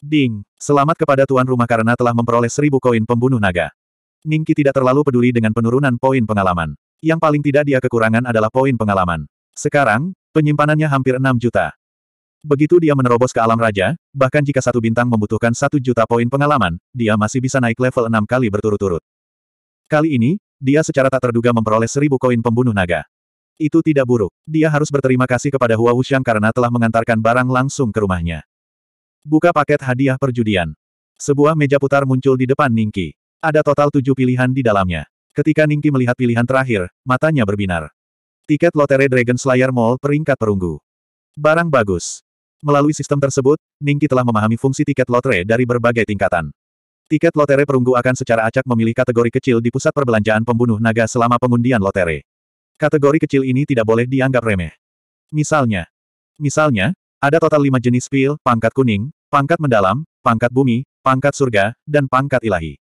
Ding, selamat kepada tuan rumah karena telah memperoleh seribu koin pembunuh naga. Ningki tidak terlalu peduli dengan penurunan poin pengalaman. Yang paling tidak dia kekurangan adalah poin pengalaman. Sekarang, penyimpanannya hampir 6 juta. Begitu dia menerobos ke alam raja, bahkan jika satu bintang membutuhkan satu juta poin pengalaman, dia masih bisa naik level 6 kali berturut-turut. Kali ini, dia secara tak terduga memperoleh seribu koin pembunuh naga. Itu tidak buruk. Dia harus berterima kasih kepada Hua Wuxiang karena telah mengantarkan barang langsung ke rumahnya. Buka paket hadiah perjudian. Sebuah meja putar muncul di depan Ningki. Ada total tujuh pilihan di dalamnya. Ketika Ningki melihat pilihan terakhir, matanya berbinar. Tiket lotere Dragon Slayer Mall peringkat perunggu. Barang bagus. Melalui sistem tersebut, Ningki telah memahami fungsi tiket lotere dari berbagai tingkatan. Tiket lotere perunggu akan secara acak memilih kategori kecil di pusat perbelanjaan pembunuh naga selama pengundian lotere. Kategori kecil ini tidak boleh dianggap remeh. Misalnya, misalnya, ada total lima jenis pil, pangkat kuning, pangkat mendalam, pangkat bumi, pangkat surga, dan pangkat ilahi.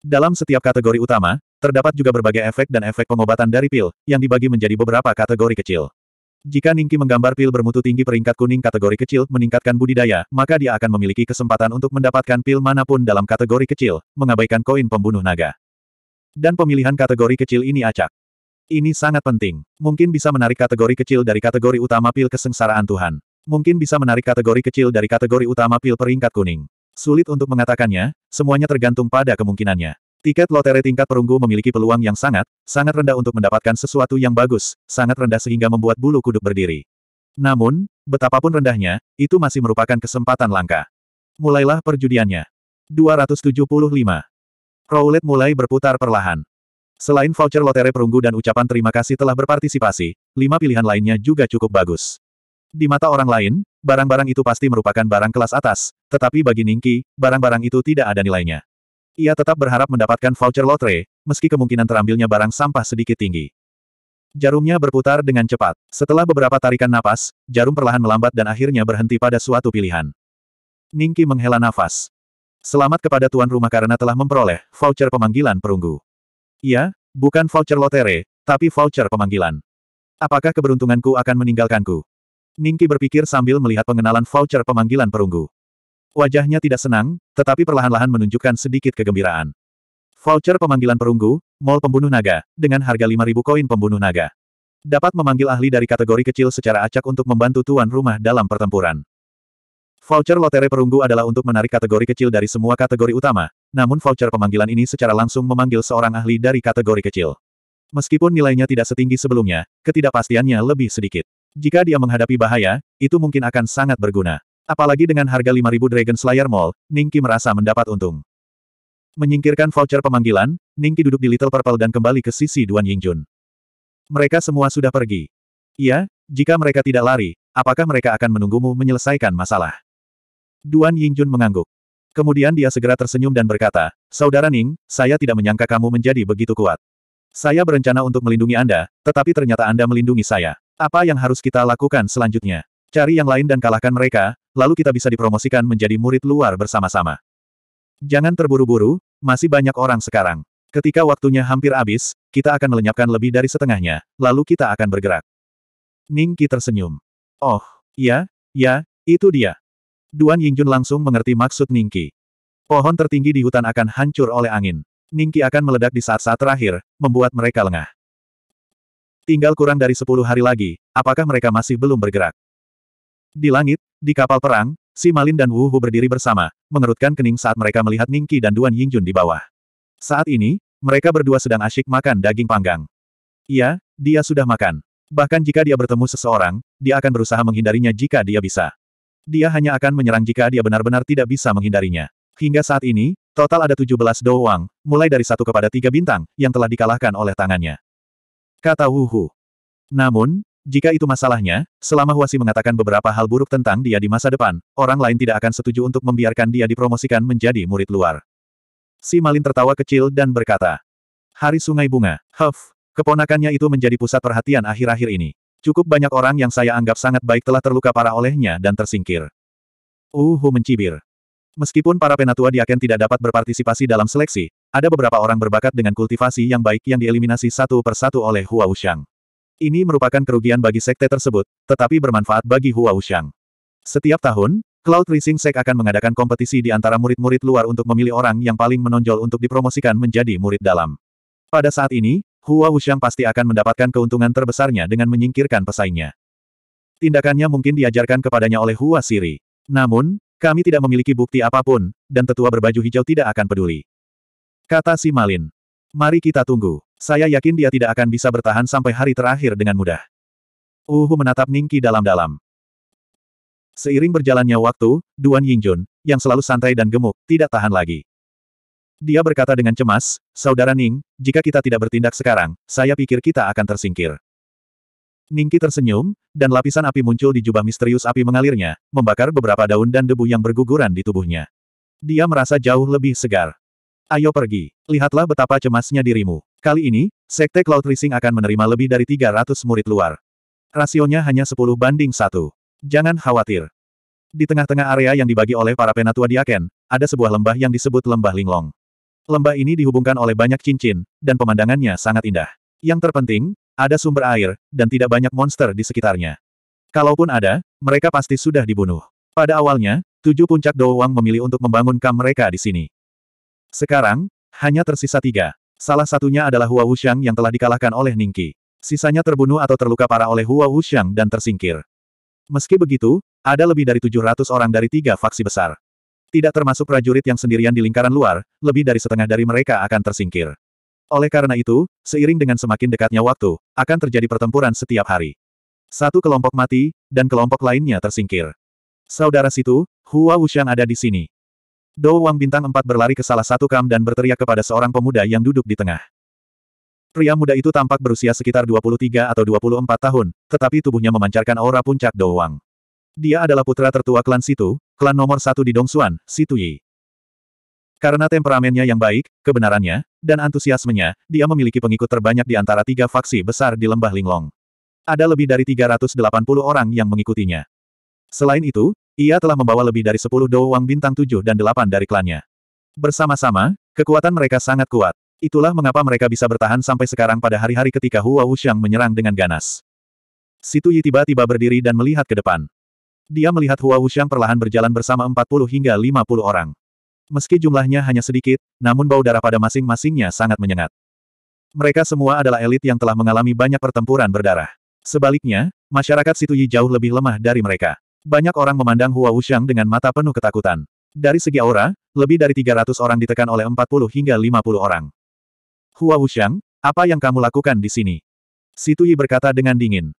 Dalam setiap kategori utama, Terdapat juga berbagai efek dan efek pengobatan dari pil, yang dibagi menjadi beberapa kategori kecil. Jika Ningki menggambar pil bermutu tinggi peringkat kuning kategori kecil meningkatkan budidaya, maka dia akan memiliki kesempatan untuk mendapatkan pil manapun dalam kategori kecil, mengabaikan koin pembunuh naga. Dan pemilihan kategori kecil ini acak. Ini sangat penting. Mungkin bisa menarik kategori kecil dari kategori utama pil kesengsaraan Tuhan. Mungkin bisa menarik kategori kecil dari kategori utama pil peringkat kuning. Sulit untuk mengatakannya, semuanya tergantung pada kemungkinannya. Tiket lotere tingkat perunggu memiliki peluang yang sangat, sangat rendah untuk mendapatkan sesuatu yang bagus, sangat rendah sehingga membuat bulu kuduk berdiri. Namun, betapapun rendahnya, itu masih merupakan kesempatan langka. Mulailah perjudiannya. 275. Roulette mulai berputar perlahan. Selain voucher lotere perunggu dan ucapan terima kasih telah berpartisipasi, lima pilihan lainnya juga cukup bagus. Di mata orang lain, barang-barang itu pasti merupakan barang kelas atas, tetapi bagi Ningki, barang-barang itu tidak ada nilainya. Ia tetap berharap mendapatkan voucher lotre, meski kemungkinan terambilnya barang sampah sedikit tinggi. Jarumnya berputar dengan cepat. Setelah beberapa tarikan napas, jarum perlahan melambat dan akhirnya berhenti pada suatu pilihan. Ningki menghela nafas. Selamat kepada tuan rumah karena telah memperoleh voucher pemanggilan perunggu. Iya, bukan voucher lotere, tapi voucher pemanggilan. Apakah keberuntunganku akan meninggalkanku? Ningki berpikir sambil melihat pengenalan voucher pemanggilan perunggu. Wajahnya tidak senang, tetapi perlahan-lahan menunjukkan sedikit kegembiraan. Voucher pemanggilan perunggu, mall pembunuh naga, dengan harga 5.000 koin pembunuh naga. Dapat memanggil ahli dari kategori kecil secara acak untuk membantu tuan rumah dalam pertempuran. Voucher lotere perunggu adalah untuk menarik kategori kecil dari semua kategori utama, namun voucher pemanggilan ini secara langsung memanggil seorang ahli dari kategori kecil. Meskipun nilainya tidak setinggi sebelumnya, ketidakpastiannya lebih sedikit. Jika dia menghadapi bahaya, itu mungkin akan sangat berguna. Apalagi dengan harga 5.000 Dragon Slayer Mall, Ningki merasa mendapat untung. Menyingkirkan voucher pemanggilan, Ningki duduk di Little Purple dan kembali ke sisi Duan Yingjun. Mereka semua sudah pergi. Iya, jika mereka tidak lari, apakah mereka akan menunggumu menyelesaikan masalah? Duan Yingjun mengangguk. Kemudian dia segera tersenyum dan berkata, Saudara Ning, saya tidak menyangka kamu menjadi begitu kuat. Saya berencana untuk melindungi Anda, tetapi ternyata Anda melindungi saya. Apa yang harus kita lakukan selanjutnya? Cari yang lain dan kalahkan mereka, lalu kita bisa dipromosikan menjadi murid luar bersama-sama. Jangan terburu-buru, masih banyak orang sekarang. Ketika waktunya hampir habis, kita akan melenyapkan lebih dari setengahnya, lalu kita akan bergerak. Ning tersenyum. Oh, ya, ya, itu dia. Duan Yingjun langsung mengerti maksud Ning Pohon tertinggi di hutan akan hancur oleh angin. Ning akan meledak di saat-saat terakhir, membuat mereka lengah. Tinggal kurang dari sepuluh hari lagi, apakah mereka masih belum bergerak? Di langit, di kapal perang, si Malin dan Wu Hu berdiri bersama, mengerutkan kening saat mereka melihat Ningki dan Duan Yingjun di bawah. Saat ini, mereka berdua sedang asyik makan daging panggang. Iya, dia sudah makan. Bahkan jika dia bertemu seseorang, dia akan berusaha menghindarinya jika dia bisa. Dia hanya akan menyerang jika dia benar-benar tidak bisa menghindarinya. Hingga saat ini, total ada 17 doang, mulai dari satu kepada tiga bintang, yang telah dikalahkan oleh tangannya. Kata Hu. Namun, jika itu masalahnya, selama Huasi mengatakan beberapa hal buruk tentang dia di masa depan, orang lain tidak akan setuju untuk membiarkan dia dipromosikan menjadi murid luar. Si Malin tertawa kecil dan berkata, Hari Sungai Bunga, Huff, keponakannya itu menjadi pusat perhatian akhir-akhir ini. Cukup banyak orang yang saya anggap sangat baik telah terluka parah olehnya dan tersingkir. Uhu mencibir. Meskipun para penatua di Aken tidak dapat berpartisipasi dalam seleksi, ada beberapa orang berbakat dengan kultivasi yang baik yang dieliminasi satu persatu oleh Hua Wuxiang. Ini merupakan kerugian bagi sekte tersebut, tetapi bermanfaat bagi Hua Wuxiang. Setiap tahun, Cloud Rising Sek akan mengadakan kompetisi di antara murid-murid luar untuk memilih orang yang paling menonjol untuk dipromosikan menjadi murid dalam. Pada saat ini, Hua Wuxiang pasti akan mendapatkan keuntungan terbesarnya dengan menyingkirkan pesaingnya. Tindakannya mungkin diajarkan kepadanya oleh Hua Siri. Namun, kami tidak memiliki bukti apapun, dan tetua berbaju hijau tidak akan peduli. Kata si Malin. Mari kita tunggu. Saya yakin dia tidak akan bisa bertahan sampai hari terakhir dengan mudah. Uhu menatap Ningki dalam-dalam. Seiring berjalannya waktu, Duan Yingjun, yang selalu santai dan gemuk, tidak tahan lagi. Dia berkata dengan cemas, Saudara Ning, jika kita tidak bertindak sekarang, saya pikir kita akan tersingkir. Ningki tersenyum, dan lapisan api muncul di jubah misterius api mengalirnya, membakar beberapa daun dan debu yang berguguran di tubuhnya. Dia merasa jauh lebih segar. Ayo pergi, lihatlah betapa cemasnya dirimu. Kali ini, Sekte Cloud Rising akan menerima lebih dari 300 murid luar. Rasionya hanya 10 banding 1. Jangan khawatir. Di tengah-tengah area yang dibagi oleh para penatua diaken, ada sebuah lembah yang disebut Lembah Linglong. Lembah ini dihubungkan oleh banyak cincin, dan pemandangannya sangat indah. Yang terpenting, ada sumber air, dan tidak banyak monster di sekitarnya. Kalaupun ada, mereka pasti sudah dibunuh. Pada awalnya, tujuh puncak Doowang memilih untuk membangun kamp mereka di sini. Sekarang, hanya tersisa tiga. Salah satunya adalah Hua Wuxiang yang telah dikalahkan oleh Ningqi. Sisanya terbunuh atau terluka parah oleh Hua Wuxiang dan tersingkir. Meski begitu, ada lebih dari 700 orang dari tiga faksi besar. Tidak termasuk prajurit yang sendirian di lingkaran luar, lebih dari setengah dari mereka akan tersingkir. Oleh karena itu, seiring dengan semakin dekatnya waktu, akan terjadi pertempuran setiap hari. Satu kelompok mati, dan kelompok lainnya tersingkir. Saudara situ, Hua Wuxiang ada di sini. Do Wang bintang empat berlari ke salah satu kam dan berteriak kepada seorang pemuda yang duduk di tengah. Pria muda itu tampak berusia sekitar 23 atau 24 tahun, tetapi tubuhnya memancarkan aura puncak Do Wang. Dia adalah putra tertua klan Situ, klan nomor satu di Dongsuan, Situ Yi. Karena temperamennya yang baik, kebenarannya, dan antusiasmenya, dia memiliki pengikut terbanyak di antara tiga faksi besar di Lembah Linglong. Ada lebih dari 380 orang yang mengikutinya. Selain itu, ia telah membawa lebih dari 10 Dou Wang bintang 7 dan 8 dari klannya. Bersama-sama, kekuatan mereka sangat kuat. Itulah mengapa mereka bisa bertahan sampai sekarang pada hari-hari ketika Hua Wuxiang menyerang dengan ganas. Situ Yi tiba-tiba berdiri dan melihat ke depan. Dia melihat Hua Wuxiang perlahan berjalan bersama 40 hingga 50 orang. Meski jumlahnya hanya sedikit, namun bau darah pada masing-masingnya sangat menyengat. Mereka semua adalah elit yang telah mengalami banyak pertempuran berdarah. Sebaliknya, masyarakat Situ Yi jauh lebih lemah dari mereka. Banyak orang memandang Hua Wuxiang dengan mata penuh ketakutan. Dari segi aura, lebih dari 300 orang ditekan oleh 40 hingga 50 orang. Hua Wuxiang, apa yang kamu lakukan di sini? Situ Yi berkata dengan dingin.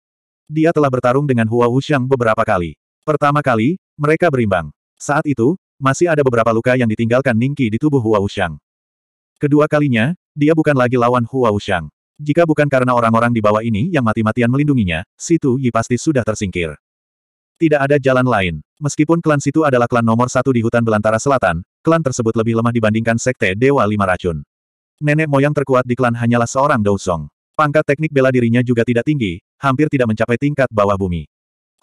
Dia telah bertarung dengan Hua Wuxiang beberapa kali. Pertama kali, mereka berimbang. Saat itu, masih ada beberapa luka yang ditinggalkan Ningqi di tubuh Hua Wuxiang. Kedua kalinya, dia bukan lagi lawan Hua Wuxiang. Jika bukan karena orang-orang di bawah ini yang mati-matian melindunginya, Situ Yi pasti sudah tersingkir. Tidak ada jalan lain. Meskipun klan situ adalah klan nomor satu di hutan belantara selatan, klan tersebut lebih lemah dibandingkan sekte Dewa Lima Racun. Nenek moyang terkuat di klan hanyalah seorang Dousong. Pangkat teknik bela dirinya juga tidak tinggi, hampir tidak mencapai tingkat bawah bumi.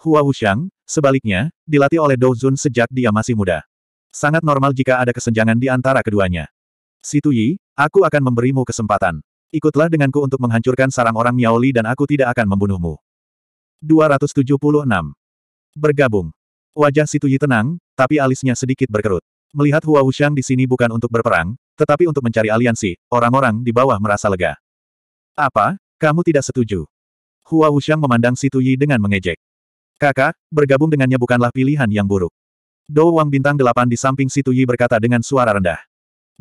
Hua Wuxiang, sebaliknya, dilatih oleh Dou Zun sejak dia masih muda. Sangat normal jika ada kesenjangan di antara keduanya. Situ Yi, aku akan memberimu kesempatan. Ikutlah denganku untuk menghancurkan sarang orang Miaoli dan aku tidak akan membunuhmu. 276 Bergabung. Wajah Situ Yi tenang, tapi alisnya sedikit berkerut. Melihat Hua Wuxiang di sini bukan untuk berperang, tetapi untuk mencari aliansi, orang-orang di bawah merasa lega. Apa? Kamu tidak setuju? Hua Wuxiang memandang Yi dengan mengejek. Kakak, bergabung dengannya bukanlah pilihan yang buruk. Dou Wang Bintang Delapan di samping Situ Yi berkata dengan suara rendah.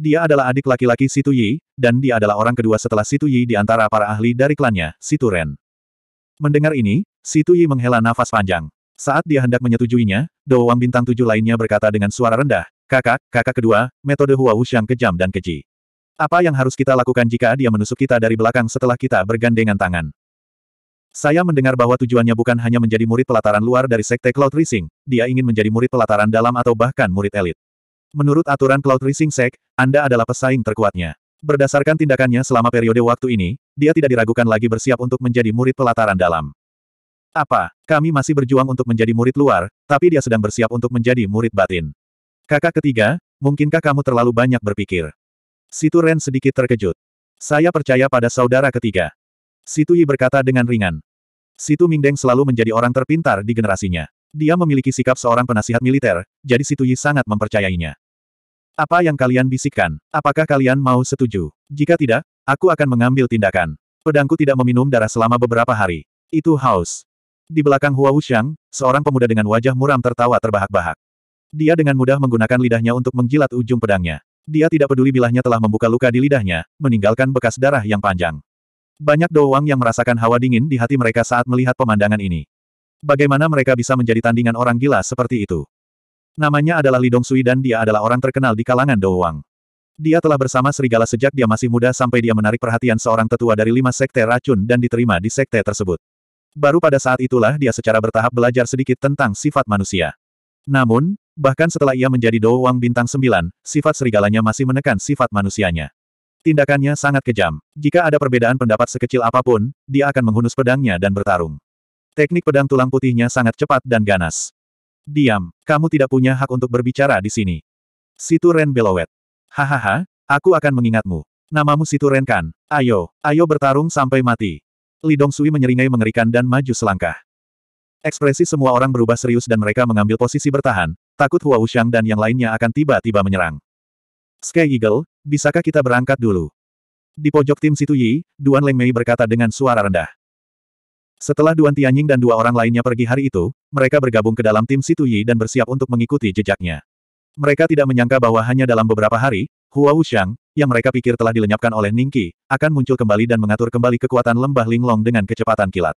Dia adalah adik laki-laki Situ Yi, dan dia adalah orang kedua setelah Situ Yi di antara para ahli dari klannya, Situren. Mendengar ini, Situ Yi menghela nafas panjang. Saat dia hendak menyetujuinya, Doang bintang tujuh lainnya berkata dengan suara rendah, Kakak, kakak kedua, metode Hua Wuxiang kejam dan keji. Apa yang harus kita lakukan jika dia menusuk kita dari belakang setelah kita bergandengan tangan? Saya mendengar bahwa tujuannya bukan hanya menjadi murid pelataran luar dari Sekte Cloud Rising, dia ingin menjadi murid pelataran dalam atau bahkan murid elit. Menurut aturan Cloud Rising Sek, Anda adalah pesaing terkuatnya. Berdasarkan tindakannya selama periode waktu ini, dia tidak diragukan lagi bersiap untuk menjadi murid pelataran dalam. Apa, kami masih berjuang untuk menjadi murid luar, tapi dia sedang bersiap untuk menjadi murid batin. Kakak ketiga, mungkinkah kamu terlalu banyak berpikir? Situ Ren sedikit terkejut. Saya percaya pada saudara ketiga. Situ Yi berkata dengan ringan. Situ Mingdeng selalu menjadi orang terpintar di generasinya. Dia memiliki sikap seorang penasihat militer, jadi Situ Yi sangat mempercayainya. Apa yang kalian bisikkan? Apakah kalian mau setuju? Jika tidak, aku akan mengambil tindakan. Pedangku tidak meminum darah selama beberapa hari. Itu haus. Di belakang Hua Wuxiang, seorang pemuda dengan wajah muram tertawa terbahak-bahak. Dia dengan mudah menggunakan lidahnya untuk menggilat ujung pedangnya. Dia tidak peduli bilahnya telah membuka luka di lidahnya, meninggalkan bekas darah yang panjang. Banyak doang yang merasakan hawa dingin di hati mereka saat melihat pemandangan ini. Bagaimana mereka bisa menjadi tandingan orang gila seperti itu? Namanya adalah Lidong Sui dan dia adalah orang terkenal di kalangan Doang. Dia telah bersama serigala sejak dia masih muda sampai dia menarik perhatian seorang tetua dari lima sekte racun dan diterima di sekte tersebut baru pada saat itulah dia secara bertahap belajar sedikit tentang sifat manusia. Namun, bahkan setelah ia menjadi Dou Wang bintang 9, sifat serigalanya masih menekan sifat manusianya. Tindakannya sangat kejam. Jika ada perbedaan pendapat sekecil apapun, dia akan menghunus pedangnya dan bertarung. Teknik pedang tulang putihnya sangat cepat dan ganas. Diam, kamu tidak punya hak untuk berbicara di sini. Situ Ren Belowet. Hahaha, aku akan mengingatmu. Namamu Situ Ren kan? Ayo, ayo bertarung sampai mati. Li Dong Sui menyeringai mengerikan dan maju selangkah. Ekspresi semua orang berubah serius dan mereka mengambil posisi bertahan, takut Hua Wuxiang dan yang lainnya akan tiba-tiba menyerang. Sky Eagle, bisakah kita berangkat dulu? Di pojok tim Situ Yi, Duan Mei berkata dengan suara rendah. Setelah Duan Tianying dan dua orang lainnya pergi hari itu, mereka bergabung ke dalam tim Situ Yi dan bersiap untuk mengikuti jejaknya. Mereka tidak menyangka bahwa hanya dalam beberapa hari, Hua Wuxiang, yang mereka pikir telah dilenyapkan oleh Ningqi, akan muncul kembali dan mengatur kembali kekuatan lembah Linglong dengan kecepatan kilat.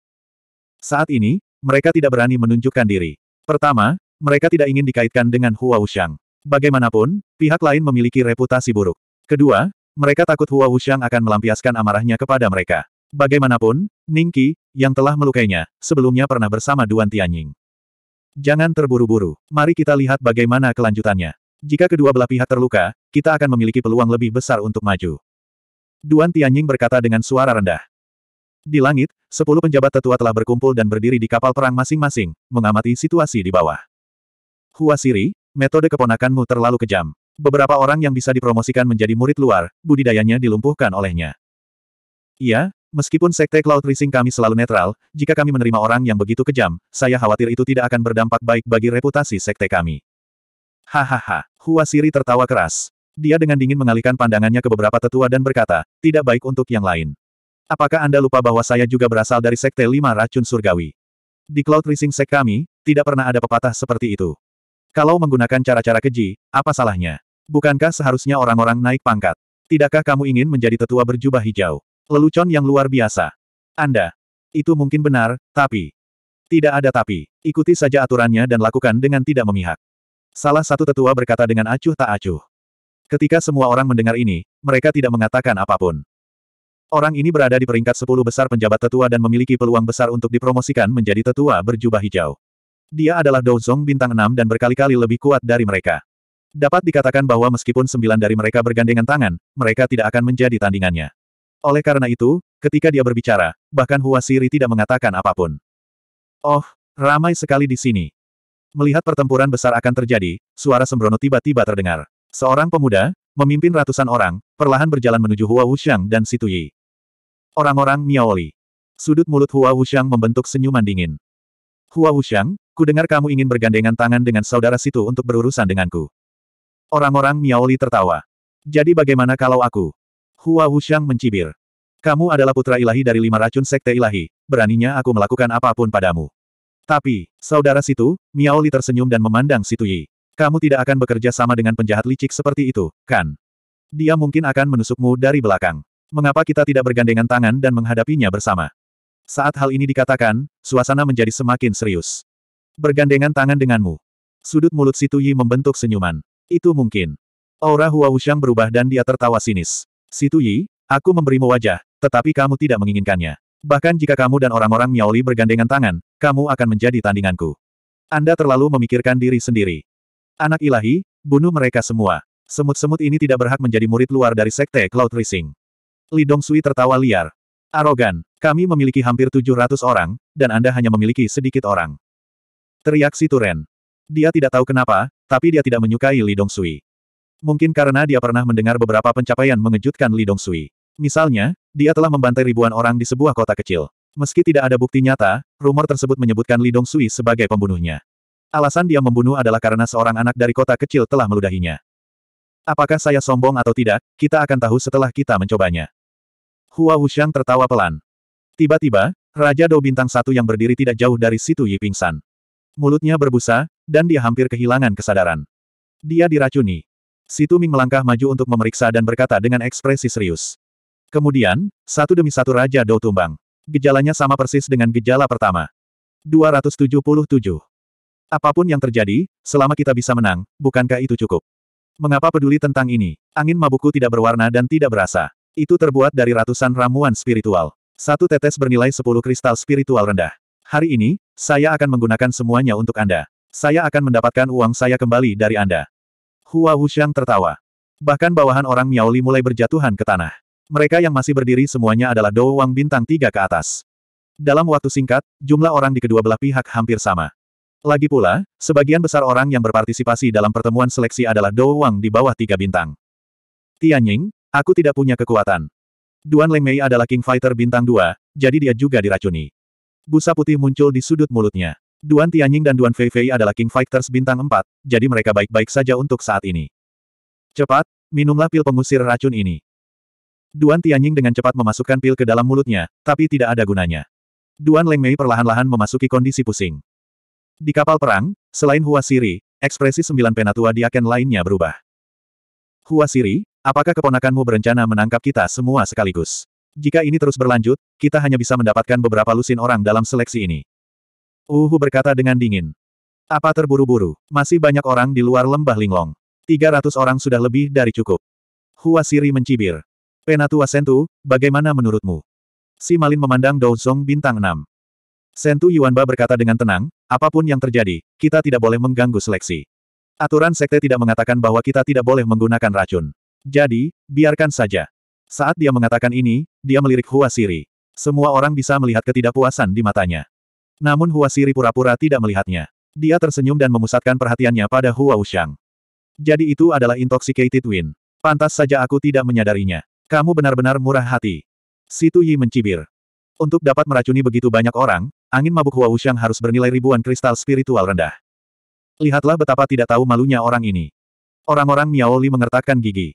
Saat ini, mereka tidak berani menunjukkan diri. Pertama, mereka tidak ingin dikaitkan dengan Hua Wuxiang. Bagaimanapun, pihak lain memiliki reputasi buruk. Kedua, mereka takut Hua Wuxiang akan melampiaskan amarahnya kepada mereka. Bagaimanapun, Ningqi, yang telah melukainya, sebelumnya pernah bersama Duan Tianying. Jangan terburu-buru, mari kita lihat bagaimana kelanjutannya. Jika kedua belah pihak terluka, kita akan memiliki peluang lebih besar untuk maju. Duan Tianying berkata dengan suara rendah. Di langit, sepuluh penjabat tetua telah berkumpul dan berdiri di kapal perang masing-masing, mengamati situasi di bawah. Hua Siri, metode keponakanmu terlalu kejam. Beberapa orang yang bisa dipromosikan menjadi murid luar, budidayanya dilumpuhkan olehnya. Iya, meskipun Sekte Cloud Rising kami selalu netral, jika kami menerima orang yang begitu kejam, saya khawatir itu tidak akan berdampak baik bagi reputasi Sekte kami. Hahaha, Huasiri tertawa keras. Dia dengan dingin mengalihkan pandangannya ke beberapa tetua dan berkata, tidak baik untuk yang lain. Apakah Anda lupa bahwa saya juga berasal dari Sekte Lima Racun Surgawi? Di Cloud Rising Sek kami, tidak pernah ada pepatah seperti itu. Kalau menggunakan cara-cara keji, apa salahnya? Bukankah seharusnya orang-orang naik pangkat? Tidakkah kamu ingin menjadi tetua berjubah hijau? Lelucon yang luar biasa. Anda. Itu mungkin benar, tapi... Tidak ada tapi. Ikuti saja aturannya dan lakukan dengan tidak memihak. Salah satu tetua berkata dengan acuh tak acuh. Ketika semua orang mendengar ini, mereka tidak mengatakan apapun. Orang ini berada di peringkat sepuluh besar penjabat tetua dan memiliki peluang besar untuk dipromosikan menjadi tetua berjubah hijau. Dia adalah Douzong bintang enam dan berkali-kali lebih kuat dari mereka. Dapat dikatakan bahwa meskipun sembilan dari mereka bergandengan tangan, mereka tidak akan menjadi tandingannya. Oleh karena itu, ketika dia berbicara, bahkan Hua Siri tidak mengatakan apapun. Oh, ramai sekali di sini. Melihat pertempuran besar akan terjadi, suara sembrono tiba-tiba terdengar. Seorang pemuda, memimpin ratusan orang, perlahan berjalan menuju Hua Wuxiang dan Situ Yi. Orang-orang Miaoli. Sudut mulut Hua Wuxiang membentuk senyuman dingin. Hua Wuxiang, dengar kamu ingin bergandengan tangan dengan saudara Situ untuk berurusan denganku. Orang-orang Miaoli tertawa. Jadi bagaimana kalau aku? Hua Wuxiang mencibir. Kamu adalah putra ilahi dari lima racun sekte ilahi, beraninya aku melakukan apapun padamu. Tapi, saudara situ, Miao Li tersenyum dan memandang situ Yi. Kamu tidak akan bekerja sama dengan penjahat licik seperti itu, kan? Dia mungkin akan menusukmu dari belakang. Mengapa kita tidak bergandengan tangan dan menghadapinya bersama? Saat hal ini dikatakan, suasana menjadi semakin serius. Bergandengan tangan denganmu. Sudut mulut situ Yi membentuk senyuman. Itu mungkin. Aura Hua Wuxiang berubah dan dia tertawa sinis. Situ Yi, aku memberimu wajah, tetapi kamu tidak menginginkannya. Bahkan jika kamu dan orang-orang Miaoli bergandengan tangan, kamu akan menjadi tandinganku. Anda terlalu memikirkan diri sendiri. Anak ilahi, bunuh mereka semua. Semut-semut ini tidak berhak menjadi murid luar dari sekte Cloud Rising. Li Dongsui tertawa liar. Arogan, kami memiliki hampir 700 orang, dan Anda hanya memiliki sedikit orang. Teriak si Turen. Dia tidak tahu kenapa, tapi dia tidak menyukai Li Dongsui. Mungkin karena dia pernah mendengar beberapa pencapaian mengejutkan Li Dongsui. Misalnya, dia telah membantai ribuan orang di sebuah kota kecil. Meski tidak ada bukti nyata, rumor tersebut menyebutkan Li Dong Sui sebagai pembunuhnya. Alasan dia membunuh adalah karena seorang anak dari kota kecil telah meludahinya. Apakah saya sombong atau tidak, kita akan tahu setelah kita mencobanya. Hua Wuxiang tertawa pelan. Tiba-tiba, Raja Dou Bintang Satu yang berdiri tidak jauh dari situ Yi pingsan. Mulutnya berbusa, dan dia hampir kehilangan kesadaran. Dia diracuni. Situ Ming melangkah maju untuk memeriksa dan berkata dengan ekspresi serius. Kemudian, satu demi satu Raja Dou tumbang. Gejalanya sama persis dengan gejala pertama. 277. Apapun yang terjadi, selama kita bisa menang, bukankah itu cukup? Mengapa peduli tentang ini? Angin mabuku tidak berwarna dan tidak berasa. Itu terbuat dari ratusan ramuan spiritual. Satu tetes bernilai 10 kristal spiritual rendah. Hari ini, saya akan menggunakan semuanya untuk Anda. Saya akan mendapatkan uang saya kembali dari Anda. Hua Wuxiang tertawa. Bahkan bawahan orang Miaoli mulai berjatuhan ke tanah. Mereka yang masih berdiri semuanya adalah Dou Wang bintang tiga ke atas. Dalam waktu singkat, jumlah orang di kedua belah pihak hampir sama. Lagi pula, sebagian besar orang yang berpartisipasi dalam pertemuan seleksi adalah Dou Wang di bawah tiga bintang. Tianying, aku tidak punya kekuatan. Duan Leng Mei adalah King Fighter bintang dua, jadi dia juga diracuni. Busa putih muncul di sudut mulutnya. Duan Tianying dan Duan Fei Fei adalah King Fighters bintang empat, jadi mereka baik-baik saja untuk saat ini. Cepat, minumlah pil pengusir racun ini. Duan Tianying dengan cepat memasukkan pil ke dalam mulutnya, tapi tidak ada gunanya. Duan Leng Mei perlahan-lahan memasuki kondisi pusing. Di kapal perang, selain Hua Siri, ekspresi sembilan penatua di aken lainnya berubah. Hua Siri, apakah keponakanmu berencana menangkap kita semua sekaligus? Jika ini terus berlanjut, kita hanya bisa mendapatkan beberapa lusin orang dalam seleksi ini. Uhu berkata dengan dingin. Apa terburu-buru? Masih banyak orang di luar lembah Linglong. 300 orang sudah lebih dari cukup. Hua Siri mencibir. Penatua Sentu, bagaimana menurutmu? Si Malin memandang Douzong bintang 6. Sentu Yuanba berkata dengan tenang, apapun yang terjadi, kita tidak boleh mengganggu seleksi. Aturan sekte tidak mengatakan bahwa kita tidak boleh menggunakan racun. Jadi, biarkan saja. Saat dia mengatakan ini, dia melirik Hua Siri. Semua orang bisa melihat ketidakpuasan di matanya. Namun Hua Siri pura-pura tidak melihatnya. Dia tersenyum dan memusatkan perhatiannya pada Hua Ushang. Jadi itu adalah intoxicated win. Pantas saja aku tidak menyadarinya. Kamu benar-benar murah hati. Situ Yi mencibir. Untuk dapat meracuni begitu banyak orang, angin mabuk Hua Wuxiang harus bernilai ribuan kristal spiritual rendah. Lihatlah betapa tidak tahu malunya orang ini. Orang-orang Miao Li mengertakkan gigi.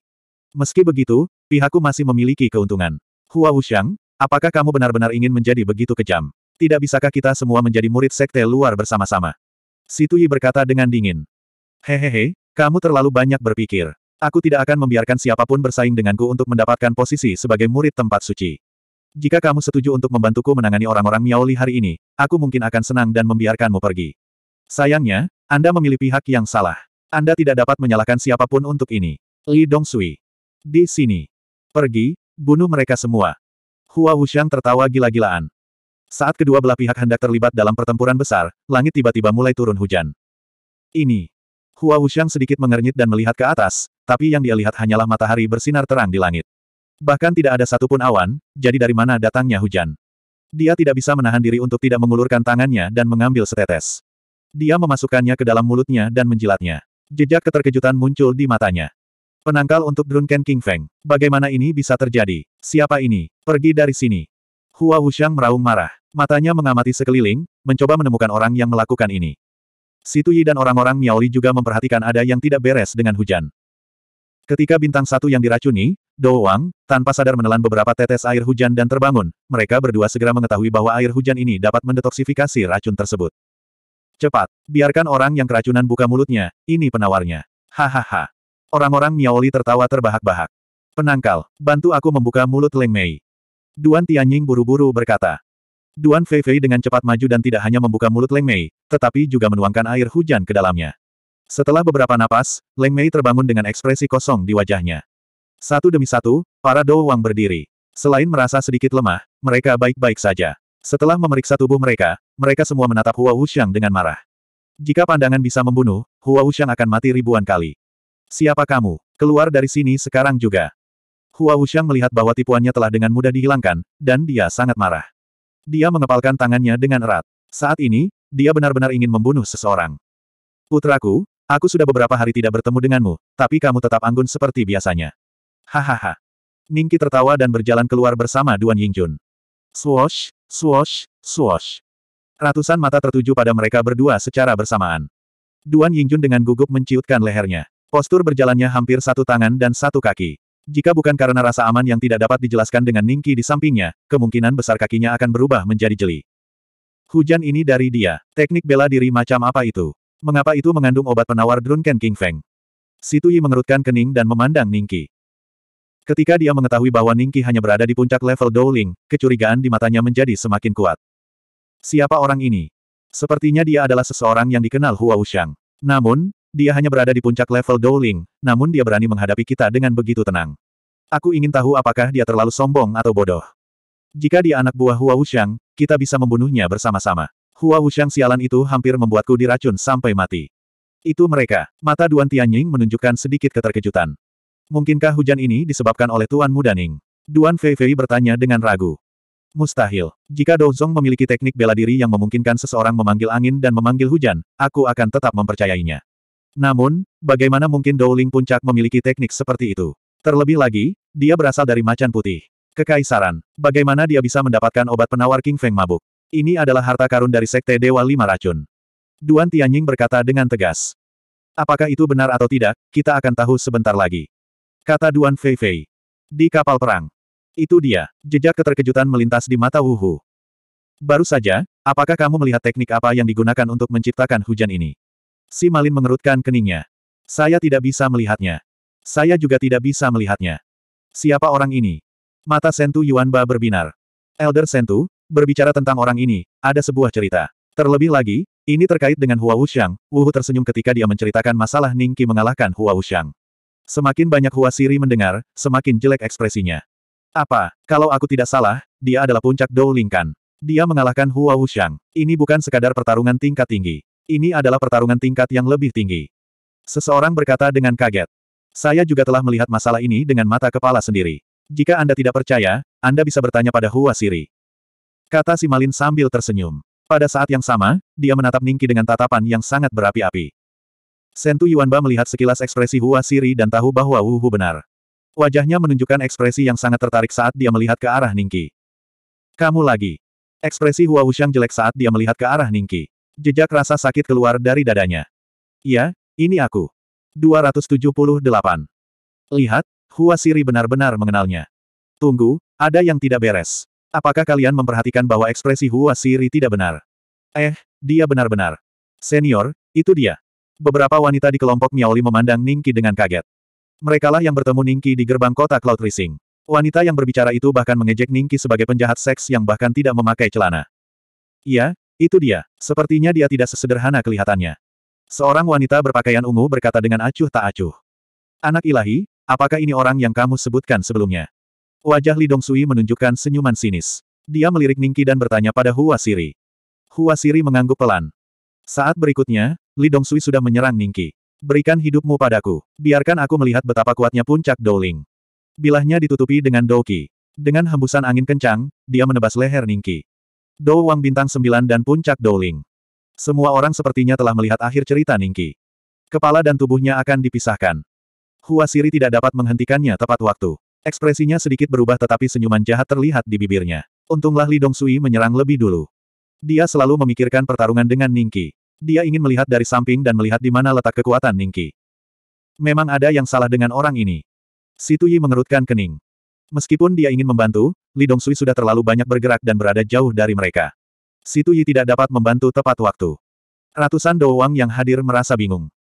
Meski begitu, pihakku masih memiliki keuntungan. Hua Wuxiang, apakah kamu benar-benar ingin menjadi begitu kejam? Tidak bisakah kita semua menjadi murid sekte luar bersama-sama? Situ Yi berkata dengan dingin. Hehehe, kamu terlalu banyak berpikir. Aku tidak akan membiarkan siapapun bersaing denganku untuk mendapatkan posisi sebagai murid tempat suci. Jika kamu setuju untuk membantuku menangani orang-orang Miaoli hari ini, aku mungkin akan senang dan membiarkanmu pergi. Sayangnya, Anda memilih pihak yang salah. Anda tidak dapat menyalahkan siapapun untuk ini. Li Dongsui. Di sini. Pergi, bunuh mereka semua. Hua Wuxiang tertawa gila-gilaan. Saat kedua belah pihak hendak terlibat dalam pertempuran besar, langit tiba-tiba mulai turun hujan. Ini. Hua Wuxiang sedikit mengernyit dan melihat ke atas, tapi yang dia lihat hanyalah matahari bersinar terang di langit. Bahkan tidak ada satupun awan, jadi dari mana datangnya hujan. Dia tidak bisa menahan diri untuk tidak mengulurkan tangannya dan mengambil setetes. Dia memasukkannya ke dalam mulutnya dan menjilatnya. Jejak keterkejutan muncul di matanya. Penangkal untuk Drunken King Feng. Bagaimana ini bisa terjadi? Siapa ini? Pergi dari sini. Hua Wuxiang meraung marah. Matanya mengamati sekeliling, mencoba menemukan orang yang melakukan ini. Situ Yi dan orang-orang Miaoli juga memperhatikan ada yang tidak beres dengan hujan. Ketika bintang satu yang diracuni, Dou Wang, tanpa sadar menelan beberapa tetes air hujan dan terbangun, mereka berdua segera mengetahui bahwa air hujan ini dapat mendetoksifikasi racun tersebut. Cepat, biarkan orang yang keracunan buka mulutnya, ini penawarnya. Hahaha. Orang-orang Miaoli tertawa terbahak-bahak. Penangkal, bantu aku membuka mulut Leng Mei. Duan Tianying buru-buru berkata. Duan Feifei dengan cepat maju dan tidak hanya membuka mulut Leng Mei, tetapi juga menuangkan air hujan ke dalamnya. Setelah beberapa napas, Leng Mei terbangun dengan ekspresi kosong di wajahnya. Satu demi satu, para Dou Wang berdiri. Selain merasa sedikit lemah, mereka baik-baik saja. Setelah memeriksa tubuh mereka, mereka semua menatap Hua Wuxiang dengan marah. Jika pandangan bisa membunuh, Hua Wuxiang akan mati ribuan kali. Siapa kamu? Keluar dari sini sekarang juga. Hua Wuxiang melihat bahwa tipuannya telah dengan mudah dihilangkan, dan dia sangat marah. Dia mengepalkan tangannya dengan erat. Saat ini, dia benar-benar ingin membunuh seseorang. Putraku, Aku sudah beberapa hari tidak bertemu denganmu, tapi kamu tetap anggun seperti biasanya. Hahaha. Ningki tertawa dan berjalan keluar bersama Duan Yingjun. Swoosh, swoosh, swoosh. Ratusan mata tertuju pada mereka berdua secara bersamaan. Duan Yingjun dengan gugup menciutkan lehernya. Postur berjalannya hampir satu tangan dan satu kaki. Jika bukan karena rasa aman yang tidak dapat dijelaskan dengan Ningki di sampingnya, kemungkinan besar kakinya akan berubah menjadi jeli. Hujan ini dari dia. Teknik bela diri macam apa itu? Mengapa itu mengandung obat penawar Drunken King Feng? Situ Yi mengerutkan kening dan memandang Ningki. Ketika dia mengetahui bahwa Ningki hanya berada di puncak level Dowling, kecurigaan di matanya menjadi semakin kuat. Siapa orang ini? Sepertinya dia adalah seseorang yang dikenal Hua Wuxiang. Namun, dia hanya berada di puncak level Dowling, namun dia berani menghadapi kita dengan begitu tenang. Aku ingin tahu apakah dia terlalu sombong atau bodoh. Jika dia anak buah Hua Wuxiang, kita bisa membunuhnya bersama-sama. Hua Wuxiang sialan itu hampir membuatku diracun sampai mati. Itu mereka. Mata Duan Tianying menunjukkan sedikit keterkejutan. Mungkinkah hujan ini disebabkan oleh Tuan Mudaning? Duan Fei Fei bertanya dengan ragu. Mustahil. Jika Douzong memiliki teknik bela diri yang memungkinkan seseorang memanggil angin dan memanggil hujan, aku akan tetap mempercayainya. Namun, bagaimana mungkin Douling Puncak memiliki teknik seperti itu? Terlebih lagi, dia berasal dari macan putih. Kekaisaran. Bagaimana dia bisa mendapatkan obat penawar King Feng mabuk? Ini adalah harta karun dari Sekte Dewa Lima Racun. Duan Tianying berkata dengan tegas. Apakah itu benar atau tidak, kita akan tahu sebentar lagi. Kata Duan Fei Fei. Di kapal perang. Itu dia, jejak keterkejutan melintas di mata Hu. Baru saja, apakah kamu melihat teknik apa yang digunakan untuk menciptakan hujan ini? Si Malin mengerutkan keningnya. Saya tidak bisa melihatnya. Saya juga tidak bisa melihatnya. Siapa orang ini? Mata Sentu Yuanba berbinar. Elder Sentu, Berbicara tentang orang ini, ada sebuah cerita. Terlebih lagi, ini terkait dengan Hua Wuxiang, Wuhu tersenyum ketika dia menceritakan masalah Qi mengalahkan Hua Wuxiang. Semakin banyak Hua Siri mendengar, semakin jelek ekspresinya. Apa, kalau aku tidak salah, dia adalah puncak Dou Lingkan. Dia mengalahkan Hua Wuxiang. Ini bukan sekadar pertarungan tingkat tinggi. Ini adalah pertarungan tingkat yang lebih tinggi. Seseorang berkata dengan kaget. Saya juga telah melihat masalah ini dengan mata kepala sendiri. Jika Anda tidak percaya, Anda bisa bertanya pada Hua Siri. Kata si Malin sambil tersenyum. Pada saat yang sama, dia menatap Ningki dengan tatapan yang sangat berapi-api. Sentu Yuanba melihat sekilas ekspresi Hua Siri dan tahu bahwa Wu Hu benar. Wajahnya menunjukkan ekspresi yang sangat tertarik saat dia melihat ke arah Ningki. Kamu lagi. Ekspresi Hua Wuxiang jelek saat dia melihat ke arah Ningki. Jejak rasa sakit keluar dari dadanya. Ya, ini aku. 278. Lihat, Hua Siri benar-benar mengenalnya. Tunggu, ada yang tidak beres. Apakah kalian memperhatikan bahwa ekspresi Hua Siri tidak benar? Eh, dia benar-benar. Senior, itu dia. Beberapa wanita di kelompok Miaoli memandang Ningki dengan kaget. Merekalah yang bertemu Ningki di gerbang kota Cloud Rising. Wanita yang berbicara itu bahkan mengejek Ningki sebagai penjahat seks yang bahkan tidak memakai celana. Iya, itu dia. Sepertinya dia tidak sesederhana kelihatannya. Seorang wanita berpakaian ungu berkata dengan acuh tak acuh. Anak ilahi, apakah ini orang yang kamu sebutkan sebelumnya? Wajah Li Dongsui menunjukkan senyuman sinis. Dia melirik Ningki dan bertanya pada Hua Siri. Hua Siri mengangguk pelan. Saat berikutnya, Li Dongsui sudah menyerang Ningki. Berikan hidupmu padaku. Biarkan aku melihat betapa kuatnya puncak Douling. Bilahnya ditutupi dengan Douki. Dengan hembusan angin kencang, dia menebas leher Ningki. Dou Wang Bintang sembilan dan Puncak Douling. Semua orang sepertinya telah melihat akhir cerita Ningki. Kepala dan tubuhnya akan dipisahkan. Hua Siri tidak dapat menghentikannya tepat waktu. Ekspresinya sedikit berubah tetapi senyuman jahat terlihat di bibirnya. Untunglah Li Dongsui menyerang lebih dulu. Dia selalu memikirkan pertarungan dengan Ningki. Dia ingin melihat dari samping dan melihat di mana letak kekuatan Ningki. Memang ada yang salah dengan orang ini. Situ Yi mengerutkan kening. Meskipun dia ingin membantu, Li Dongsui sudah terlalu banyak bergerak dan berada jauh dari mereka. Situ Yi tidak dapat membantu tepat waktu. Ratusan Dou Wang yang hadir merasa bingung.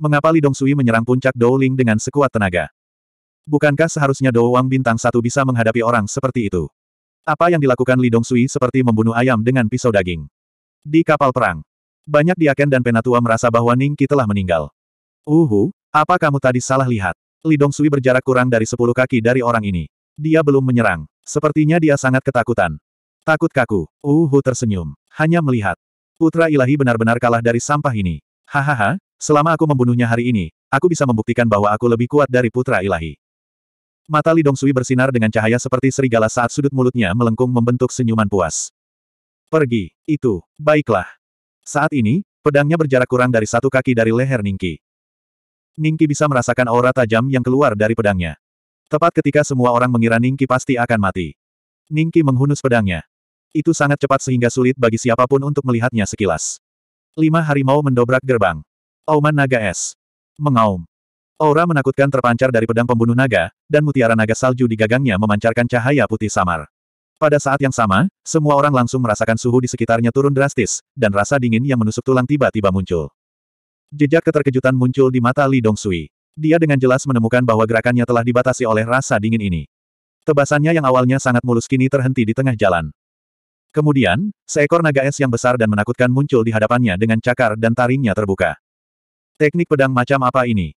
Mengapa Li Dongsui menyerang puncak Dou Ling dengan sekuat tenaga? Bukankah seharusnya Dou bintang satu bisa menghadapi orang seperti itu? Apa yang dilakukan Li Dongsui seperti membunuh ayam dengan pisau daging. Di kapal perang. Banyak diaken dan penatua merasa bahwa Ning Qi telah meninggal. Uhu, apa kamu tadi salah lihat? Li Dongsui berjarak kurang dari sepuluh kaki dari orang ini. Dia belum menyerang. Sepertinya dia sangat ketakutan. Takut kaku. Uhu tersenyum. Hanya melihat. Putra ilahi benar-benar kalah dari sampah ini. Hahaha, selama aku membunuhnya hari ini, aku bisa membuktikan bahwa aku lebih kuat dari putra ilahi. Mata Lidong Sui bersinar dengan cahaya seperti serigala saat sudut mulutnya melengkung membentuk senyuman puas. Pergi, itu, baiklah. Saat ini, pedangnya berjarak kurang dari satu kaki dari leher Ningki. Ningki bisa merasakan aura tajam yang keluar dari pedangnya. Tepat ketika semua orang mengira Ningki pasti akan mati. Ningki menghunus pedangnya. Itu sangat cepat sehingga sulit bagi siapapun untuk melihatnya sekilas. Lima harimau mendobrak gerbang. Auman naga es. Mengaum. Aura menakutkan terpancar dari pedang pembunuh naga, dan mutiara naga salju di gagangnya memancarkan cahaya putih samar. Pada saat yang sama, semua orang langsung merasakan suhu di sekitarnya turun drastis, dan rasa dingin yang menusuk tulang tiba-tiba muncul. Jejak keterkejutan muncul di mata Li Dongsui. Dia dengan jelas menemukan bahwa gerakannya telah dibatasi oleh rasa dingin ini. Tebasannya yang awalnya sangat mulus kini terhenti di tengah jalan. Kemudian, seekor naga es yang besar dan menakutkan muncul di hadapannya dengan cakar dan taringnya terbuka. Teknik pedang macam apa ini?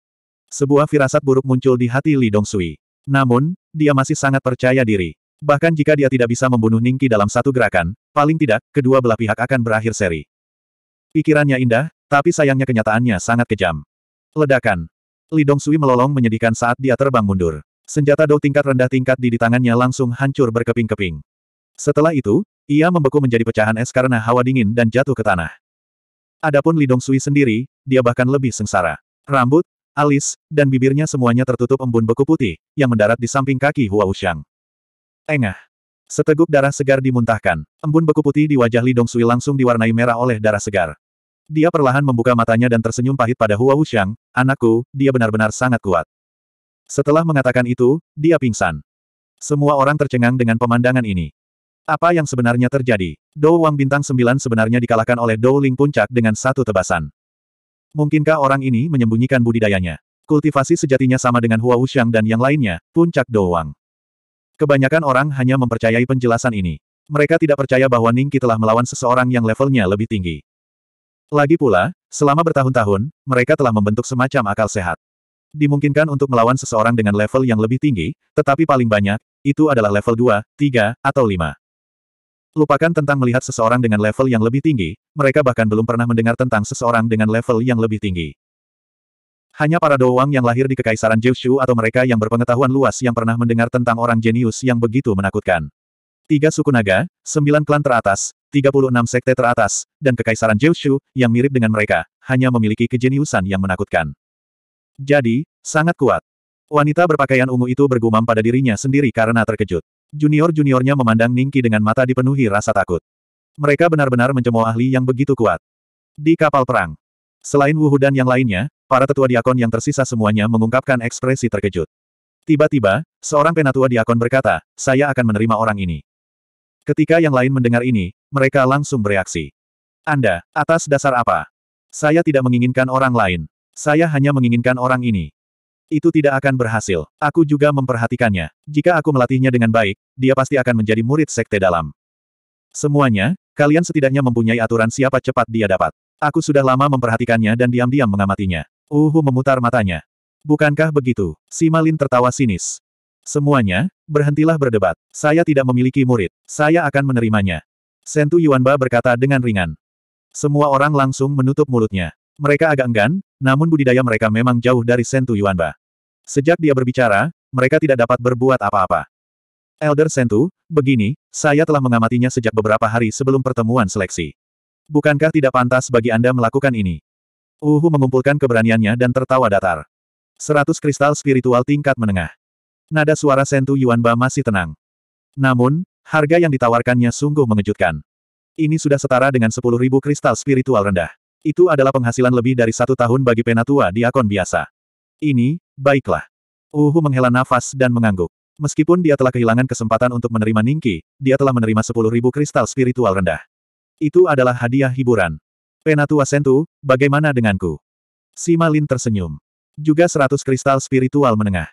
Sebuah firasat buruk muncul di hati Li Dongsui. Namun, dia masih sangat percaya diri. Bahkan jika dia tidak bisa membunuh Ningki dalam satu gerakan, paling tidak, kedua belah pihak akan berakhir seri. Pikirannya indah, tapi sayangnya kenyataannya sangat kejam. Ledakan. Li Dongsui melolong menyedihkan saat dia terbang mundur. Senjata dou tingkat rendah tingkat di di tangannya langsung hancur berkeping-keping. Setelah itu, ia membeku menjadi pecahan es karena hawa dingin dan jatuh ke tanah. Adapun Li Dongsui sendiri, dia bahkan lebih sengsara. Rambut, alis, dan bibirnya semuanya tertutup embun beku putih, yang mendarat di samping kaki Hua Wuxiang. Engah. Seteguk darah segar dimuntahkan. Embun beku putih di wajah Li Dongsui langsung diwarnai merah oleh darah segar. Dia perlahan membuka matanya dan tersenyum pahit pada Hua Wuxiang, anakku, dia benar-benar sangat kuat. Setelah mengatakan itu, dia pingsan. Semua orang tercengang dengan pemandangan ini. Apa yang sebenarnya terjadi? Dou Wang Bintang 9 sebenarnya dikalahkan oleh Dou Ling Puncak dengan satu tebasan. Mungkinkah orang ini menyembunyikan budidayanya? Kultivasi sejatinya sama dengan Hua Wuxiang dan yang lainnya, puncak doang. Kebanyakan orang hanya mempercayai penjelasan ini. Mereka tidak percaya bahwa Ningki telah melawan seseorang yang levelnya lebih tinggi. Lagi pula, selama bertahun-tahun, mereka telah membentuk semacam akal sehat. Dimungkinkan untuk melawan seseorang dengan level yang lebih tinggi, tetapi paling banyak, itu adalah level 2, 3, atau 5. Lupakan tentang melihat seseorang dengan level yang lebih tinggi, mereka bahkan belum pernah mendengar tentang seseorang dengan level yang lebih tinggi. Hanya para doang yang lahir di Kekaisaran Jiushu atau mereka yang berpengetahuan luas yang pernah mendengar tentang orang jenius yang begitu menakutkan. Tiga suku naga, sembilan klan teratas, 36 sekte teratas, dan Kekaisaran Jiushu, yang mirip dengan mereka, hanya memiliki kejeniusan yang menakutkan. Jadi, sangat kuat. Wanita berpakaian ungu itu bergumam pada dirinya sendiri karena terkejut. Junior-juniornya memandang Ningki dengan mata dipenuhi rasa takut. Mereka benar-benar mencemooh ahli yang begitu kuat. Di kapal perang. Selain Wuhu dan yang lainnya, para tetua diakon yang tersisa semuanya mengungkapkan ekspresi terkejut. Tiba-tiba, seorang penatua diakon berkata, saya akan menerima orang ini. Ketika yang lain mendengar ini, mereka langsung bereaksi. Anda, atas dasar apa? Saya tidak menginginkan orang lain. Saya hanya menginginkan orang ini. Itu tidak akan berhasil. Aku juga memperhatikannya. Jika aku melatihnya dengan baik, dia pasti akan menjadi murid sekte dalam. Semuanya, kalian setidaknya mempunyai aturan siapa cepat dia dapat. Aku sudah lama memperhatikannya dan diam-diam mengamatinya. Uhu memutar matanya. Bukankah begitu? Simalin tertawa sinis. Semuanya, berhentilah berdebat. Saya tidak memiliki murid. Saya akan menerimanya. Sentu Yuanba berkata dengan ringan. Semua orang langsung menutup mulutnya. Mereka agak enggan, namun budidaya mereka memang jauh dari Sentu Yuanba. Sejak dia berbicara, mereka tidak dapat berbuat apa-apa. Elder Sentu, begini, saya telah mengamatinya sejak beberapa hari sebelum pertemuan seleksi. Bukankah tidak pantas bagi Anda melakukan ini? Uhu mengumpulkan keberaniannya dan tertawa datar. Seratus kristal spiritual tingkat menengah. Nada suara Sentu Yuanba masih tenang. Namun, harga yang ditawarkannya sungguh mengejutkan. Ini sudah setara dengan sepuluh ribu kristal spiritual rendah. Itu adalah penghasilan lebih dari satu tahun bagi penatua diakon biasa. Ini, baiklah. Uhu menghela nafas dan mengangguk. Meskipun dia telah kehilangan kesempatan untuk menerima Ningki, dia telah menerima sepuluh ribu kristal spiritual rendah. Itu adalah hadiah hiburan. Penatua Sentu, bagaimana denganku? Sima Lin tersenyum. Juga seratus kristal spiritual menengah.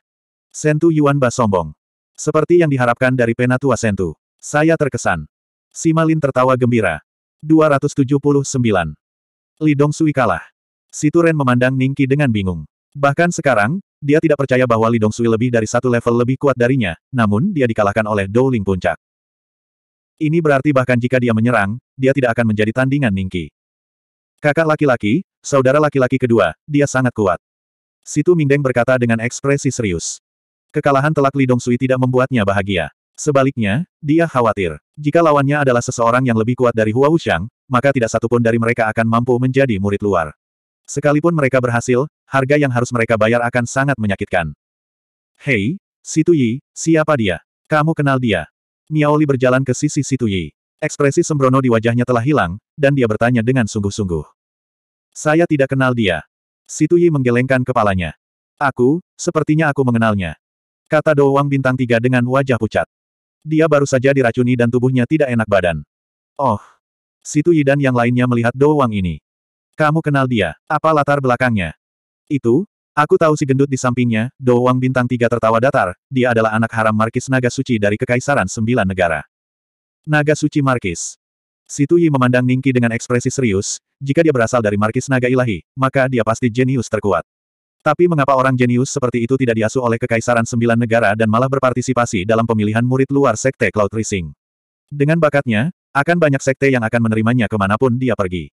Sentu Yuan Ba sombong. Seperti yang diharapkan dari Penatua Sentu. Saya terkesan. Sima Lin tertawa gembira. 279. Li Sui kalah. Situ Ren memandang Ningki dengan bingung. Bahkan sekarang, dia tidak percaya bahwa Li Sui lebih dari satu level lebih kuat darinya, namun dia dikalahkan oleh Ling Puncak. Ini berarti bahkan jika dia menyerang, dia tidak akan menjadi tandingan Ningki. Kakak laki-laki, saudara laki-laki kedua, dia sangat kuat. Situ Mingdeng berkata dengan ekspresi serius. Kekalahan telak Li Sui tidak membuatnya bahagia. Sebaliknya, dia khawatir. Jika lawannya adalah seseorang yang lebih kuat dari Hua Wuxiang, maka tidak satupun dari mereka akan mampu menjadi murid luar. Sekalipun mereka berhasil, harga yang harus mereka bayar akan sangat menyakitkan. Hei, Situ Yi, siapa dia? Kamu kenal dia? Miaoli berjalan ke sisi Situ Yi. Ekspresi sembrono di wajahnya telah hilang, dan dia bertanya dengan sungguh-sungguh. Saya tidak kenal dia. Situ Yi menggelengkan kepalanya. Aku, sepertinya aku mengenalnya. Kata Douwang Bintang Tiga dengan wajah pucat. Dia baru saja diracuni dan tubuhnya tidak enak badan. Oh. Situ Yi dan yang lainnya melihat Dou Wang ini. Kamu kenal dia. Apa latar belakangnya? Itu, aku tahu si gendut di sampingnya, Dou Wang bintang tiga tertawa datar, dia adalah anak haram Markis Naga Suci dari Kekaisaran Sembilan Negara. Naga Suci Markis. Situ Yi memandang Ningki dengan ekspresi serius, jika dia berasal dari Markis Naga Ilahi, maka dia pasti jenius terkuat. Tapi mengapa orang jenius seperti itu tidak diasuh oleh Kekaisaran Sembilan Negara dan malah berpartisipasi dalam pemilihan murid luar Sekte Cloud Rising? Dengan bakatnya, akan banyak sekte yang akan menerimanya kemanapun dia pergi.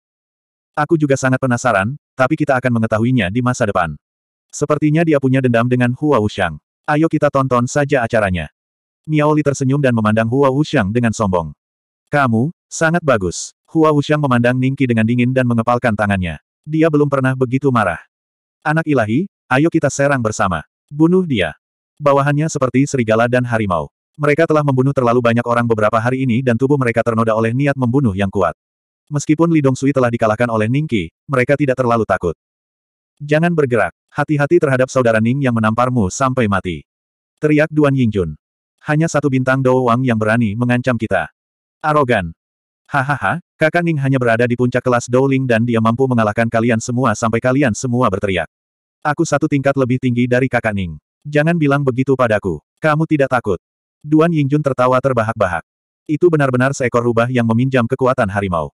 Aku juga sangat penasaran, tapi kita akan mengetahuinya di masa depan. Sepertinya dia punya dendam dengan Hua Wuxiang. Ayo kita tonton saja acaranya. Miao Li tersenyum dan memandang Hua Wuxiang dengan sombong. Kamu, sangat bagus. Hua Wuxiang memandang Ningki dengan dingin dan mengepalkan tangannya. Dia belum pernah begitu marah. Anak ilahi, ayo kita serang bersama. Bunuh dia. Bawahannya seperti serigala dan harimau. Mereka telah membunuh terlalu banyak orang beberapa hari ini dan tubuh mereka ternoda oleh niat membunuh yang kuat. Meskipun Lidong Sui telah dikalahkan oleh Ningqi, mereka tidak terlalu takut. Jangan bergerak. Hati-hati terhadap saudara Ning yang menamparmu sampai mati. Teriak Duan Yingjun. Hanya satu bintang Dou Wang yang berani mengancam kita. Arogan. Hahaha, kakak Ning hanya berada di puncak kelas Dou Ling dan dia mampu mengalahkan kalian semua sampai kalian semua berteriak. Aku satu tingkat lebih tinggi dari kakak Ning. Jangan bilang begitu padaku. Kamu tidak takut. Duan Yingjun tertawa terbahak-bahak. Itu benar-benar seekor rubah yang meminjam kekuatan harimau.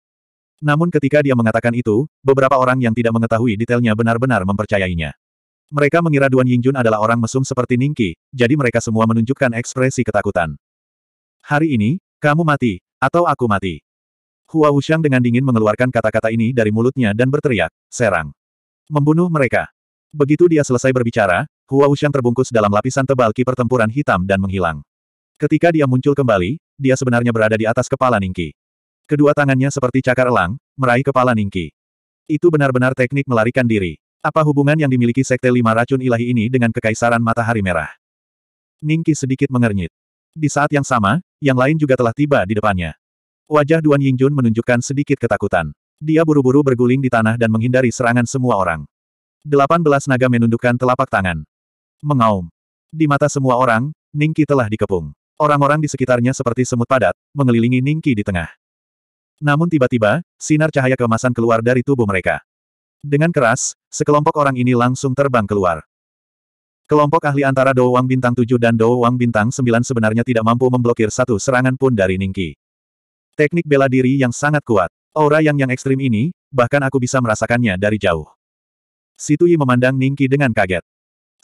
Namun ketika dia mengatakan itu, beberapa orang yang tidak mengetahui detailnya benar-benar mempercayainya. Mereka mengira Duan Yingjun adalah orang mesum seperti Ningki, jadi mereka semua menunjukkan ekspresi ketakutan. Hari ini, kamu mati, atau aku mati. Hua Wuxiang dengan dingin mengeluarkan kata-kata ini dari mulutnya dan berteriak, serang. Membunuh mereka. Begitu dia selesai berbicara, Hua Wuxian terbungkus dalam lapisan tebal ki pertempuran hitam dan menghilang. Ketika dia muncul kembali, dia sebenarnya berada di atas kepala Ningki. Kedua tangannya seperti cakar elang, meraih kepala Ningki. Itu benar-benar teknik melarikan diri. Apa hubungan yang dimiliki Sekte Lima Racun Ilahi ini dengan Kekaisaran Matahari Merah? Ningki sedikit mengernyit. Di saat yang sama, yang lain juga telah tiba di depannya. Wajah Duan Yingjun menunjukkan sedikit ketakutan. Dia buru-buru berguling di tanah dan menghindari serangan semua orang. Delapan belas naga menundukkan telapak tangan. Mengaum. Di mata semua orang, Ningki telah dikepung. Orang-orang di sekitarnya seperti semut padat, mengelilingi Ningki di tengah. Namun tiba-tiba, sinar cahaya keemasan keluar dari tubuh mereka. Dengan keras, sekelompok orang ini langsung terbang keluar. Kelompok ahli antara Dou Wang Bintang 7 dan Dou Wang Bintang 9 sebenarnya tidak mampu memblokir satu serangan pun dari Ningki. Teknik bela diri yang sangat kuat. Aura yang yang ekstrim ini, bahkan aku bisa merasakannya dari jauh. Situyi memandang Ningki dengan kaget.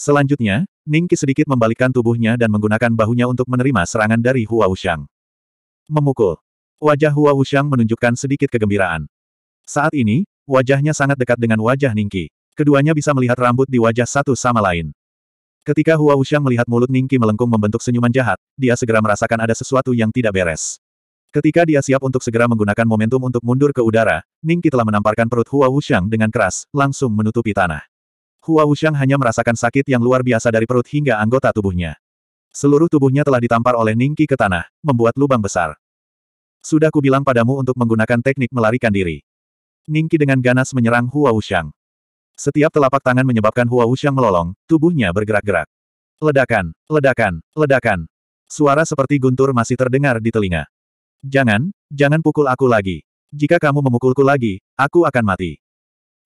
Selanjutnya, Ningki sedikit membalikkan tubuhnya dan menggunakan bahunya untuk menerima serangan dari Hua Wuxiang. Memukul. Wajah Hua Wuxiang menunjukkan sedikit kegembiraan. Saat ini, wajahnya sangat dekat dengan wajah Ningki. Keduanya bisa melihat rambut di wajah satu sama lain. Ketika Hua Wuxiang melihat mulut Ningki melengkung membentuk senyuman jahat, dia segera merasakan ada sesuatu yang tidak beres. Ketika dia siap untuk segera menggunakan momentum untuk mundur ke udara, Ningki telah menamparkan perut Hua Wuxiang dengan keras, langsung menutupi tanah. Hua Wuxiang hanya merasakan sakit yang luar biasa dari perut hingga anggota tubuhnya. Seluruh tubuhnya telah ditampar oleh Ningki ke tanah, membuat lubang besar. Sudah kubilang padamu untuk menggunakan teknik melarikan diri. Ningki dengan ganas menyerang Hua Wuxiang. Setiap telapak tangan menyebabkan Hua Wuxiang melolong, tubuhnya bergerak-gerak. Ledakan, ledakan, ledakan. Suara seperti guntur masih terdengar di telinga. Jangan, jangan pukul aku lagi. Jika kamu memukulku lagi, aku akan mati.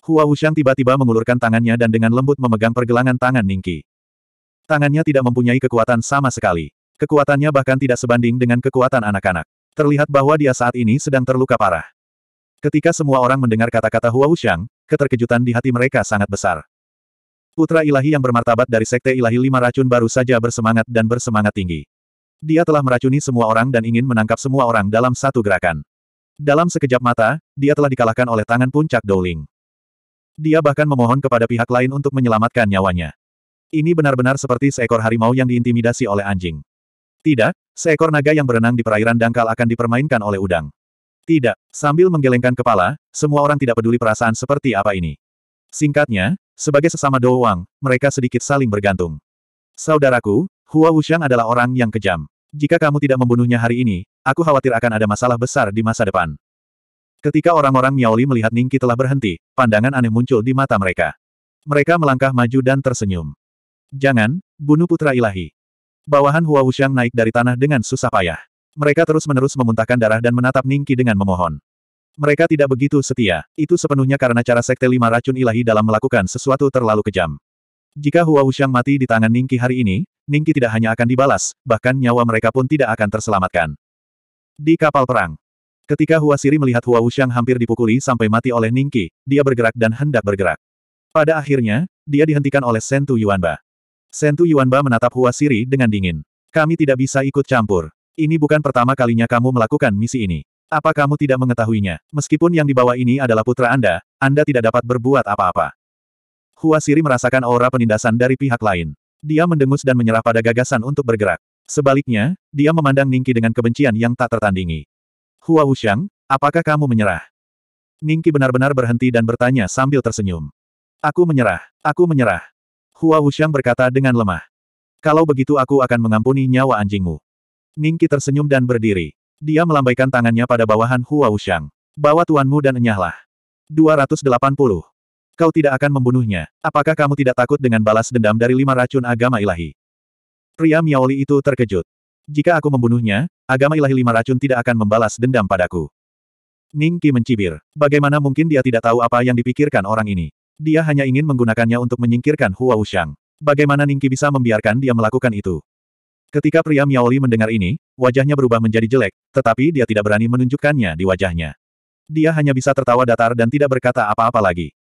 Hua Wushang tiba-tiba mengulurkan tangannya dan dengan lembut memegang pergelangan tangan Ningki. Tangannya tidak mempunyai kekuatan sama sekali. Kekuatannya bahkan tidak sebanding dengan kekuatan anak-anak. Terlihat bahwa dia saat ini sedang terluka parah. Ketika semua orang mendengar kata-kata Hua Wushang, keterkejutan di hati mereka sangat besar. Putra ilahi yang bermartabat dari Sekte Ilahi Lima Racun baru saja bersemangat dan bersemangat tinggi. Dia telah meracuni semua orang dan ingin menangkap semua orang dalam satu gerakan. Dalam sekejap mata, dia telah dikalahkan oleh tangan puncak Dowling. Dia bahkan memohon kepada pihak lain untuk menyelamatkan nyawanya. Ini benar-benar seperti seekor harimau yang diintimidasi oleh anjing. Tidak, seekor naga yang berenang di perairan dangkal akan dipermainkan oleh udang. Tidak, sambil menggelengkan kepala, semua orang tidak peduli perasaan seperti apa ini. Singkatnya, sebagai sesama Dou mereka sedikit saling bergantung. Saudaraku, Hua Wushang adalah orang yang kejam. Jika kamu tidak membunuhnya hari ini, aku khawatir akan ada masalah besar di masa depan. Ketika orang-orang Miaoli melihat Ningki telah berhenti, pandangan aneh muncul di mata mereka. Mereka melangkah maju dan tersenyum. Jangan, bunuh putra ilahi. Bawahan Hua Wuxiang naik dari tanah dengan susah payah. Mereka terus-menerus memuntahkan darah dan menatap Ningki dengan memohon. Mereka tidak begitu setia, itu sepenuhnya karena cara Sekte Lima Racun Ilahi dalam melakukan sesuatu terlalu kejam. Jika Hua Wuxiang mati di tangan Ningki hari ini, Ningki tidak hanya akan dibalas, bahkan nyawa mereka pun tidak akan terselamatkan. Di kapal perang. Ketika Hua Siri melihat Hua Wuxiang hampir dipukuli sampai mati oleh Ningki, dia bergerak dan hendak bergerak. Pada akhirnya, dia dihentikan oleh Sentu Yuanba. Sentu Yuanba menatap Hua Siri dengan dingin. Kami tidak bisa ikut campur. Ini bukan pertama kalinya kamu melakukan misi ini. Apa kamu tidak mengetahuinya? Meskipun yang dibawa ini adalah putra Anda, Anda tidak dapat berbuat apa-apa. Hua Siri merasakan aura penindasan dari pihak lain. Dia mendengus dan menyerah pada gagasan untuk bergerak. Sebaliknya, dia memandang Ningki dengan kebencian yang tak tertandingi. Hua Wuxiang, apakah kamu menyerah? Ningki benar-benar berhenti dan bertanya sambil tersenyum. Aku menyerah, aku menyerah. Hua Wuxiang berkata dengan lemah. Kalau begitu aku akan mengampuni nyawa anjingmu. Ningki tersenyum dan berdiri. Dia melambaikan tangannya pada bawahan Hua Wuxiang. Bawa tuanmu dan enyahlah. 280 kau tidak akan membunuhnya. Apakah kamu tidak takut dengan balas dendam dari lima racun agama ilahi? Pria Miaoli itu terkejut. Jika aku membunuhnya, agama ilahi lima racun tidak akan membalas dendam padaku. Ning Qi mencibir. Bagaimana mungkin dia tidak tahu apa yang dipikirkan orang ini? Dia hanya ingin menggunakannya untuk menyingkirkan Hua Wuxiang. Bagaimana Ning Qi bisa membiarkan dia melakukan itu? Ketika pria Miaoli mendengar ini, wajahnya berubah menjadi jelek, tetapi dia tidak berani menunjukkannya di wajahnya. Dia hanya bisa tertawa datar dan tidak berkata apa-apa lagi.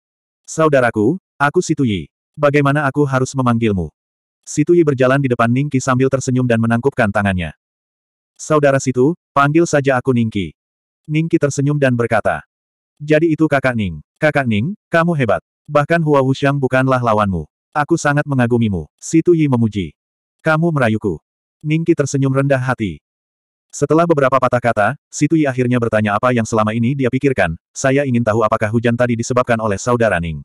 Saudaraku, aku Situyi. Bagaimana aku harus memanggilmu? Situyi berjalan di depan Ningki sambil tersenyum dan menangkupkan tangannya. Saudara Situ, panggil saja aku Ningki. Ningki tersenyum dan berkata. Jadi itu kakak Ning. Kakak Ning, kamu hebat. Bahkan Hua Wuxiang bukanlah lawanmu. Aku sangat mengagumimu. Situyi memuji. Kamu merayuku. Ningki tersenyum rendah hati. Setelah beberapa patah kata, Situi akhirnya bertanya apa yang selama ini dia pikirkan, saya ingin tahu apakah hujan tadi disebabkan oleh saudara Ning.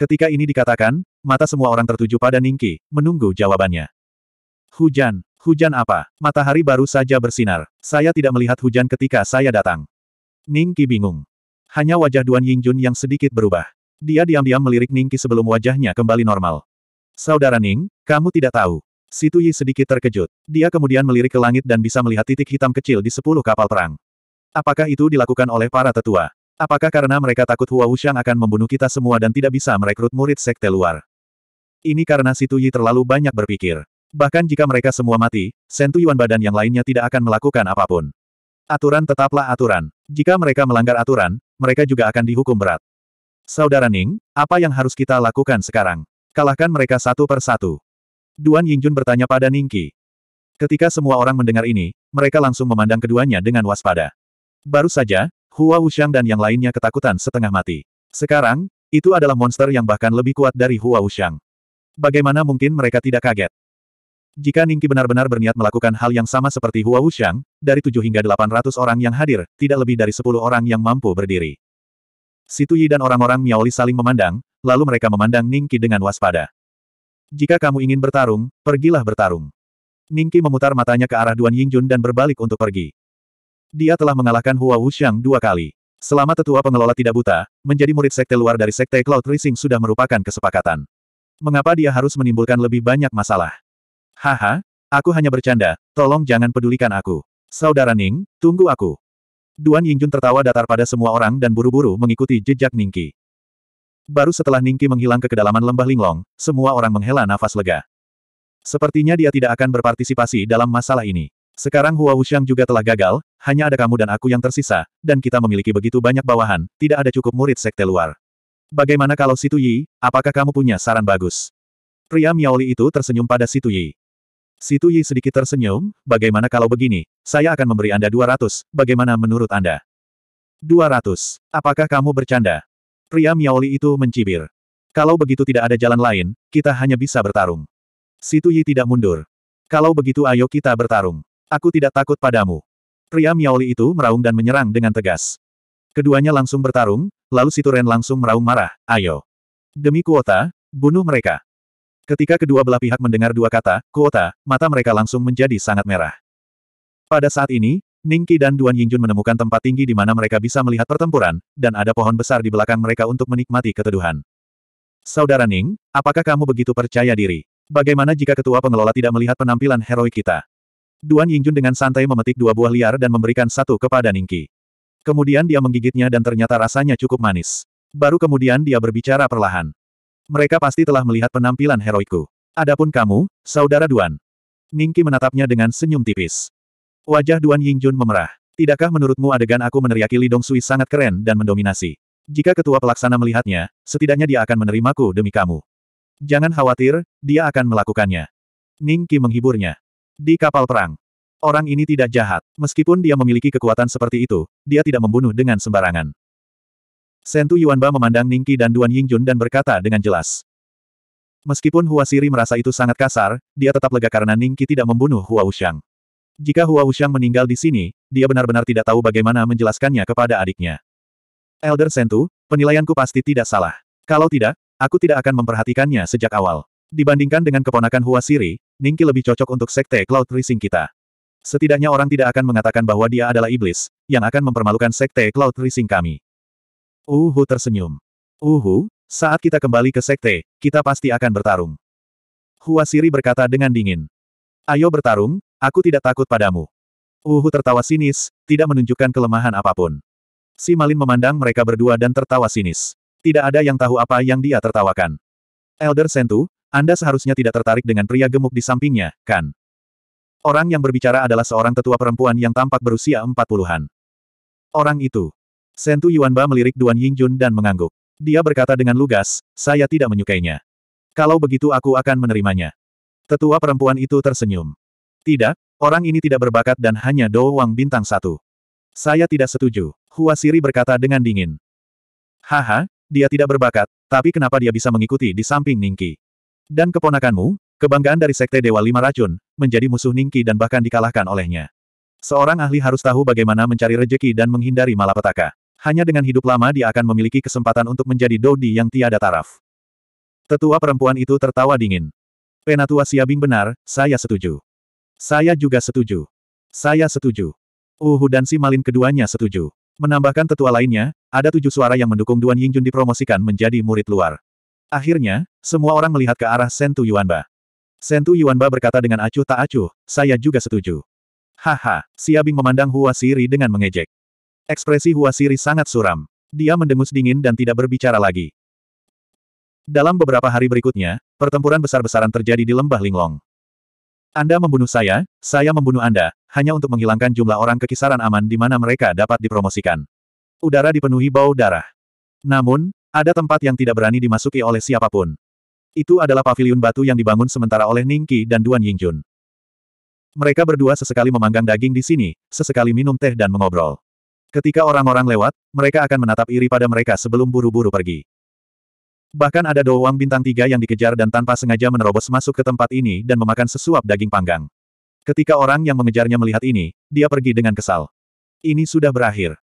Ketika ini dikatakan, mata semua orang tertuju pada Ningki, menunggu jawabannya. Hujan, hujan apa? Matahari baru saja bersinar. Saya tidak melihat hujan ketika saya datang. Ningki bingung. Hanya wajah Duan Yingjun yang sedikit berubah. Dia diam-diam melirik Ningki sebelum wajahnya kembali normal. Saudara Ning, kamu tidak tahu, Situ Yi sedikit terkejut. Dia kemudian melirik ke langit dan bisa melihat titik hitam kecil di sepuluh kapal perang. Apakah itu dilakukan oleh para tetua? Apakah karena mereka takut Hua Wuxiang akan membunuh kita semua dan tidak bisa merekrut murid sekte luar? Ini karena Situ Yi terlalu banyak berpikir. Bahkan jika mereka semua mati, Sentu Yuan badan yang lainnya tidak akan melakukan apapun. Aturan tetaplah aturan. Jika mereka melanggar aturan, mereka juga akan dihukum berat. Saudara Ning, apa yang harus kita lakukan sekarang? Kalahkan mereka satu per satu. Duan Yingjun bertanya pada Ningqi. Ketika semua orang mendengar ini, mereka langsung memandang keduanya dengan waspada. Baru saja, Hua Wuxiang dan yang lainnya ketakutan setengah mati. Sekarang, itu adalah monster yang bahkan lebih kuat dari Hua Wuxiang. Bagaimana mungkin mereka tidak kaget? Jika Ningki benar-benar berniat melakukan hal yang sama seperti Hua Wuxiang, dari 7 hingga 800 orang yang hadir, tidak lebih dari 10 orang yang mampu berdiri. Situ Yi dan orang-orang Miaoli saling memandang, lalu mereka memandang Ningki dengan waspada. Jika kamu ingin bertarung, pergilah bertarung. Ningki memutar matanya ke arah Duan Yingjun dan berbalik untuk pergi. Dia telah mengalahkan Hua Wuxiang dua kali. Selama tetua pengelola tidak buta, menjadi murid sekte luar dari sekte Cloud Rising sudah merupakan kesepakatan. Mengapa dia harus menimbulkan lebih banyak masalah? Haha, aku hanya bercanda, tolong jangan pedulikan aku. Saudara Ning, tunggu aku. Duan Yingjun tertawa datar pada semua orang dan buru-buru mengikuti jejak Ningki. Baru setelah Ningki menghilang ke kedalaman lembah Linglong, semua orang menghela nafas lega. Sepertinya dia tidak akan berpartisipasi dalam masalah ini. Sekarang Hua Wuxiang juga telah gagal, hanya ada kamu dan aku yang tersisa, dan kita memiliki begitu banyak bawahan, tidak ada cukup murid sekte luar. Bagaimana kalau Situ Yi, apakah kamu punya saran bagus? Pria Miaoli itu tersenyum pada Situ Yi. Situ Yi sedikit tersenyum, bagaimana kalau begini, saya akan memberi Anda 200, bagaimana menurut Anda? 200. Apakah kamu bercanda? Pria Miaoli itu mencibir. Kalau begitu tidak ada jalan lain, kita hanya bisa bertarung. Situ Yi tidak mundur. Kalau begitu ayo kita bertarung. Aku tidak takut padamu. Pria Miaoli itu meraung dan menyerang dengan tegas. Keduanya langsung bertarung, lalu Situ Ren langsung meraung marah, ayo. Demi kuota, bunuh mereka. Ketika kedua belah pihak mendengar dua kata, kuota, mata mereka langsung menjadi sangat merah. Pada saat ini, Ningki dan Duan Yingjun menemukan tempat tinggi di mana mereka bisa melihat pertempuran, dan ada pohon besar di belakang mereka untuk menikmati keteduhan. Saudara Ning, apakah kamu begitu percaya diri? Bagaimana jika ketua pengelola tidak melihat penampilan heroik kita? Duan Yingjun dengan santai memetik dua buah liar dan memberikan satu kepada Ningki. Kemudian dia menggigitnya dan ternyata rasanya cukup manis. Baru kemudian dia berbicara perlahan. Mereka pasti telah melihat penampilan heroiku. Adapun kamu, Saudara Duan. Ningki menatapnya dengan senyum tipis. Wajah Duan Yingjun memerah. Tidakkah menurutmu adegan aku meneriaki Lidong Sui sangat keren dan mendominasi? Jika ketua pelaksana melihatnya, setidaknya dia akan menerimaku demi kamu. Jangan khawatir, dia akan melakukannya. Ning Qi menghiburnya. Di kapal perang. Orang ini tidak jahat. Meskipun dia memiliki kekuatan seperti itu, dia tidak membunuh dengan sembarangan. Sentu Yuanba memandang Ning Qi dan Duan Yingjun dan berkata dengan jelas. Meskipun Hua Siri merasa itu sangat kasar, dia tetap lega karena Ning Qi tidak membunuh Hua Wuxiang. Jika Hua Wuxiang meninggal di sini, dia benar-benar tidak tahu bagaimana menjelaskannya kepada adiknya. Elder Sentu, penilaianku pasti tidak salah. Kalau tidak, aku tidak akan memperhatikannya sejak awal. Dibandingkan dengan keponakan Hua Siri, Ningki lebih cocok untuk sekte Cloud Rising kita. Setidaknya orang tidak akan mengatakan bahwa dia adalah iblis, yang akan mempermalukan sekte Cloud Rising kami. Uhu tersenyum. Uhu, saat kita kembali ke sekte, kita pasti akan bertarung. Hua Siri berkata dengan dingin. Ayo bertarung, Aku tidak takut padamu. Uhu tertawa sinis, tidak menunjukkan kelemahan apapun. Si Malin memandang mereka berdua dan tertawa sinis. Tidak ada yang tahu apa yang dia tertawakan. Elder Sentu, Anda seharusnya tidak tertarik dengan pria gemuk di sampingnya, kan? Orang yang berbicara adalah seorang tetua perempuan yang tampak berusia empat puluhan. Orang itu. Sentu Yuanba melirik Duan Yingjun dan mengangguk. Dia berkata dengan lugas, saya tidak menyukainya. Kalau begitu aku akan menerimanya. Tetua perempuan itu tersenyum. Tidak, orang ini tidak berbakat dan hanya doang bintang satu. Saya tidak setuju, Hua Siri berkata dengan dingin. Haha, dia tidak berbakat, tapi kenapa dia bisa mengikuti di samping Ningki? Dan keponakanmu, kebanggaan dari Sekte Dewa Lima Racun, menjadi musuh Ningki dan bahkan dikalahkan olehnya. Seorang ahli harus tahu bagaimana mencari rejeki dan menghindari malapetaka. Hanya dengan hidup lama dia akan memiliki kesempatan untuk menjadi Dodi yang tiada taraf. Tetua perempuan itu tertawa dingin. Penatua Siabing benar, saya setuju. Saya juga setuju. Saya setuju. Uhu dan si Malin keduanya setuju. Menambahkan tetua lainnya, ada tujuh suara yang mendukung Duan Yingjun dipromosikan menjadi murid luar. Akhirnya, semua orang melihat ke arah Sentu Yuanba. Sentu Yuanba berkata dengan acuh tak acuh, saya juga setuju. Haha, Siabing memandang Hua Siri dengan mengejek. Ekspresi Hua Siri sangat suram. Dia mendengus dingin dan tidak berbicara lagi. Dalam beberapa hari berikutnya, pertempuran besar-besaran terjadi di lembah Linglong. Anda membunuh saya, saya membunuh Anda, hanya untuk menghilangkan jumlah orang kekisaran aman di mana mereka dapat dipromosikan. Udara dipenuhi bau darah. Namun, ada tempat yang tidak berani dimasuki oleh siapapun. Itu adalah paviliun batu yang dibangun sementara oleh Ningqi dan Duan Yingjun. Mereka berdua sesekali memanggang daging di sini, sesekali minum teh dan mengobrol. Ketika orang-orang lewat, mereka akan menatap iri pada mereka sebelum buru-buru pergi. Bahkan ada doang bintang tiga yang dikejar dan tanpa sengaja menerobos masuk ke tempat ini dan memakan sesuap daging panggang. Ketika orang yang mengejarnya melihat ini, dia pergi dengan kesal. Ini sudah berakhir.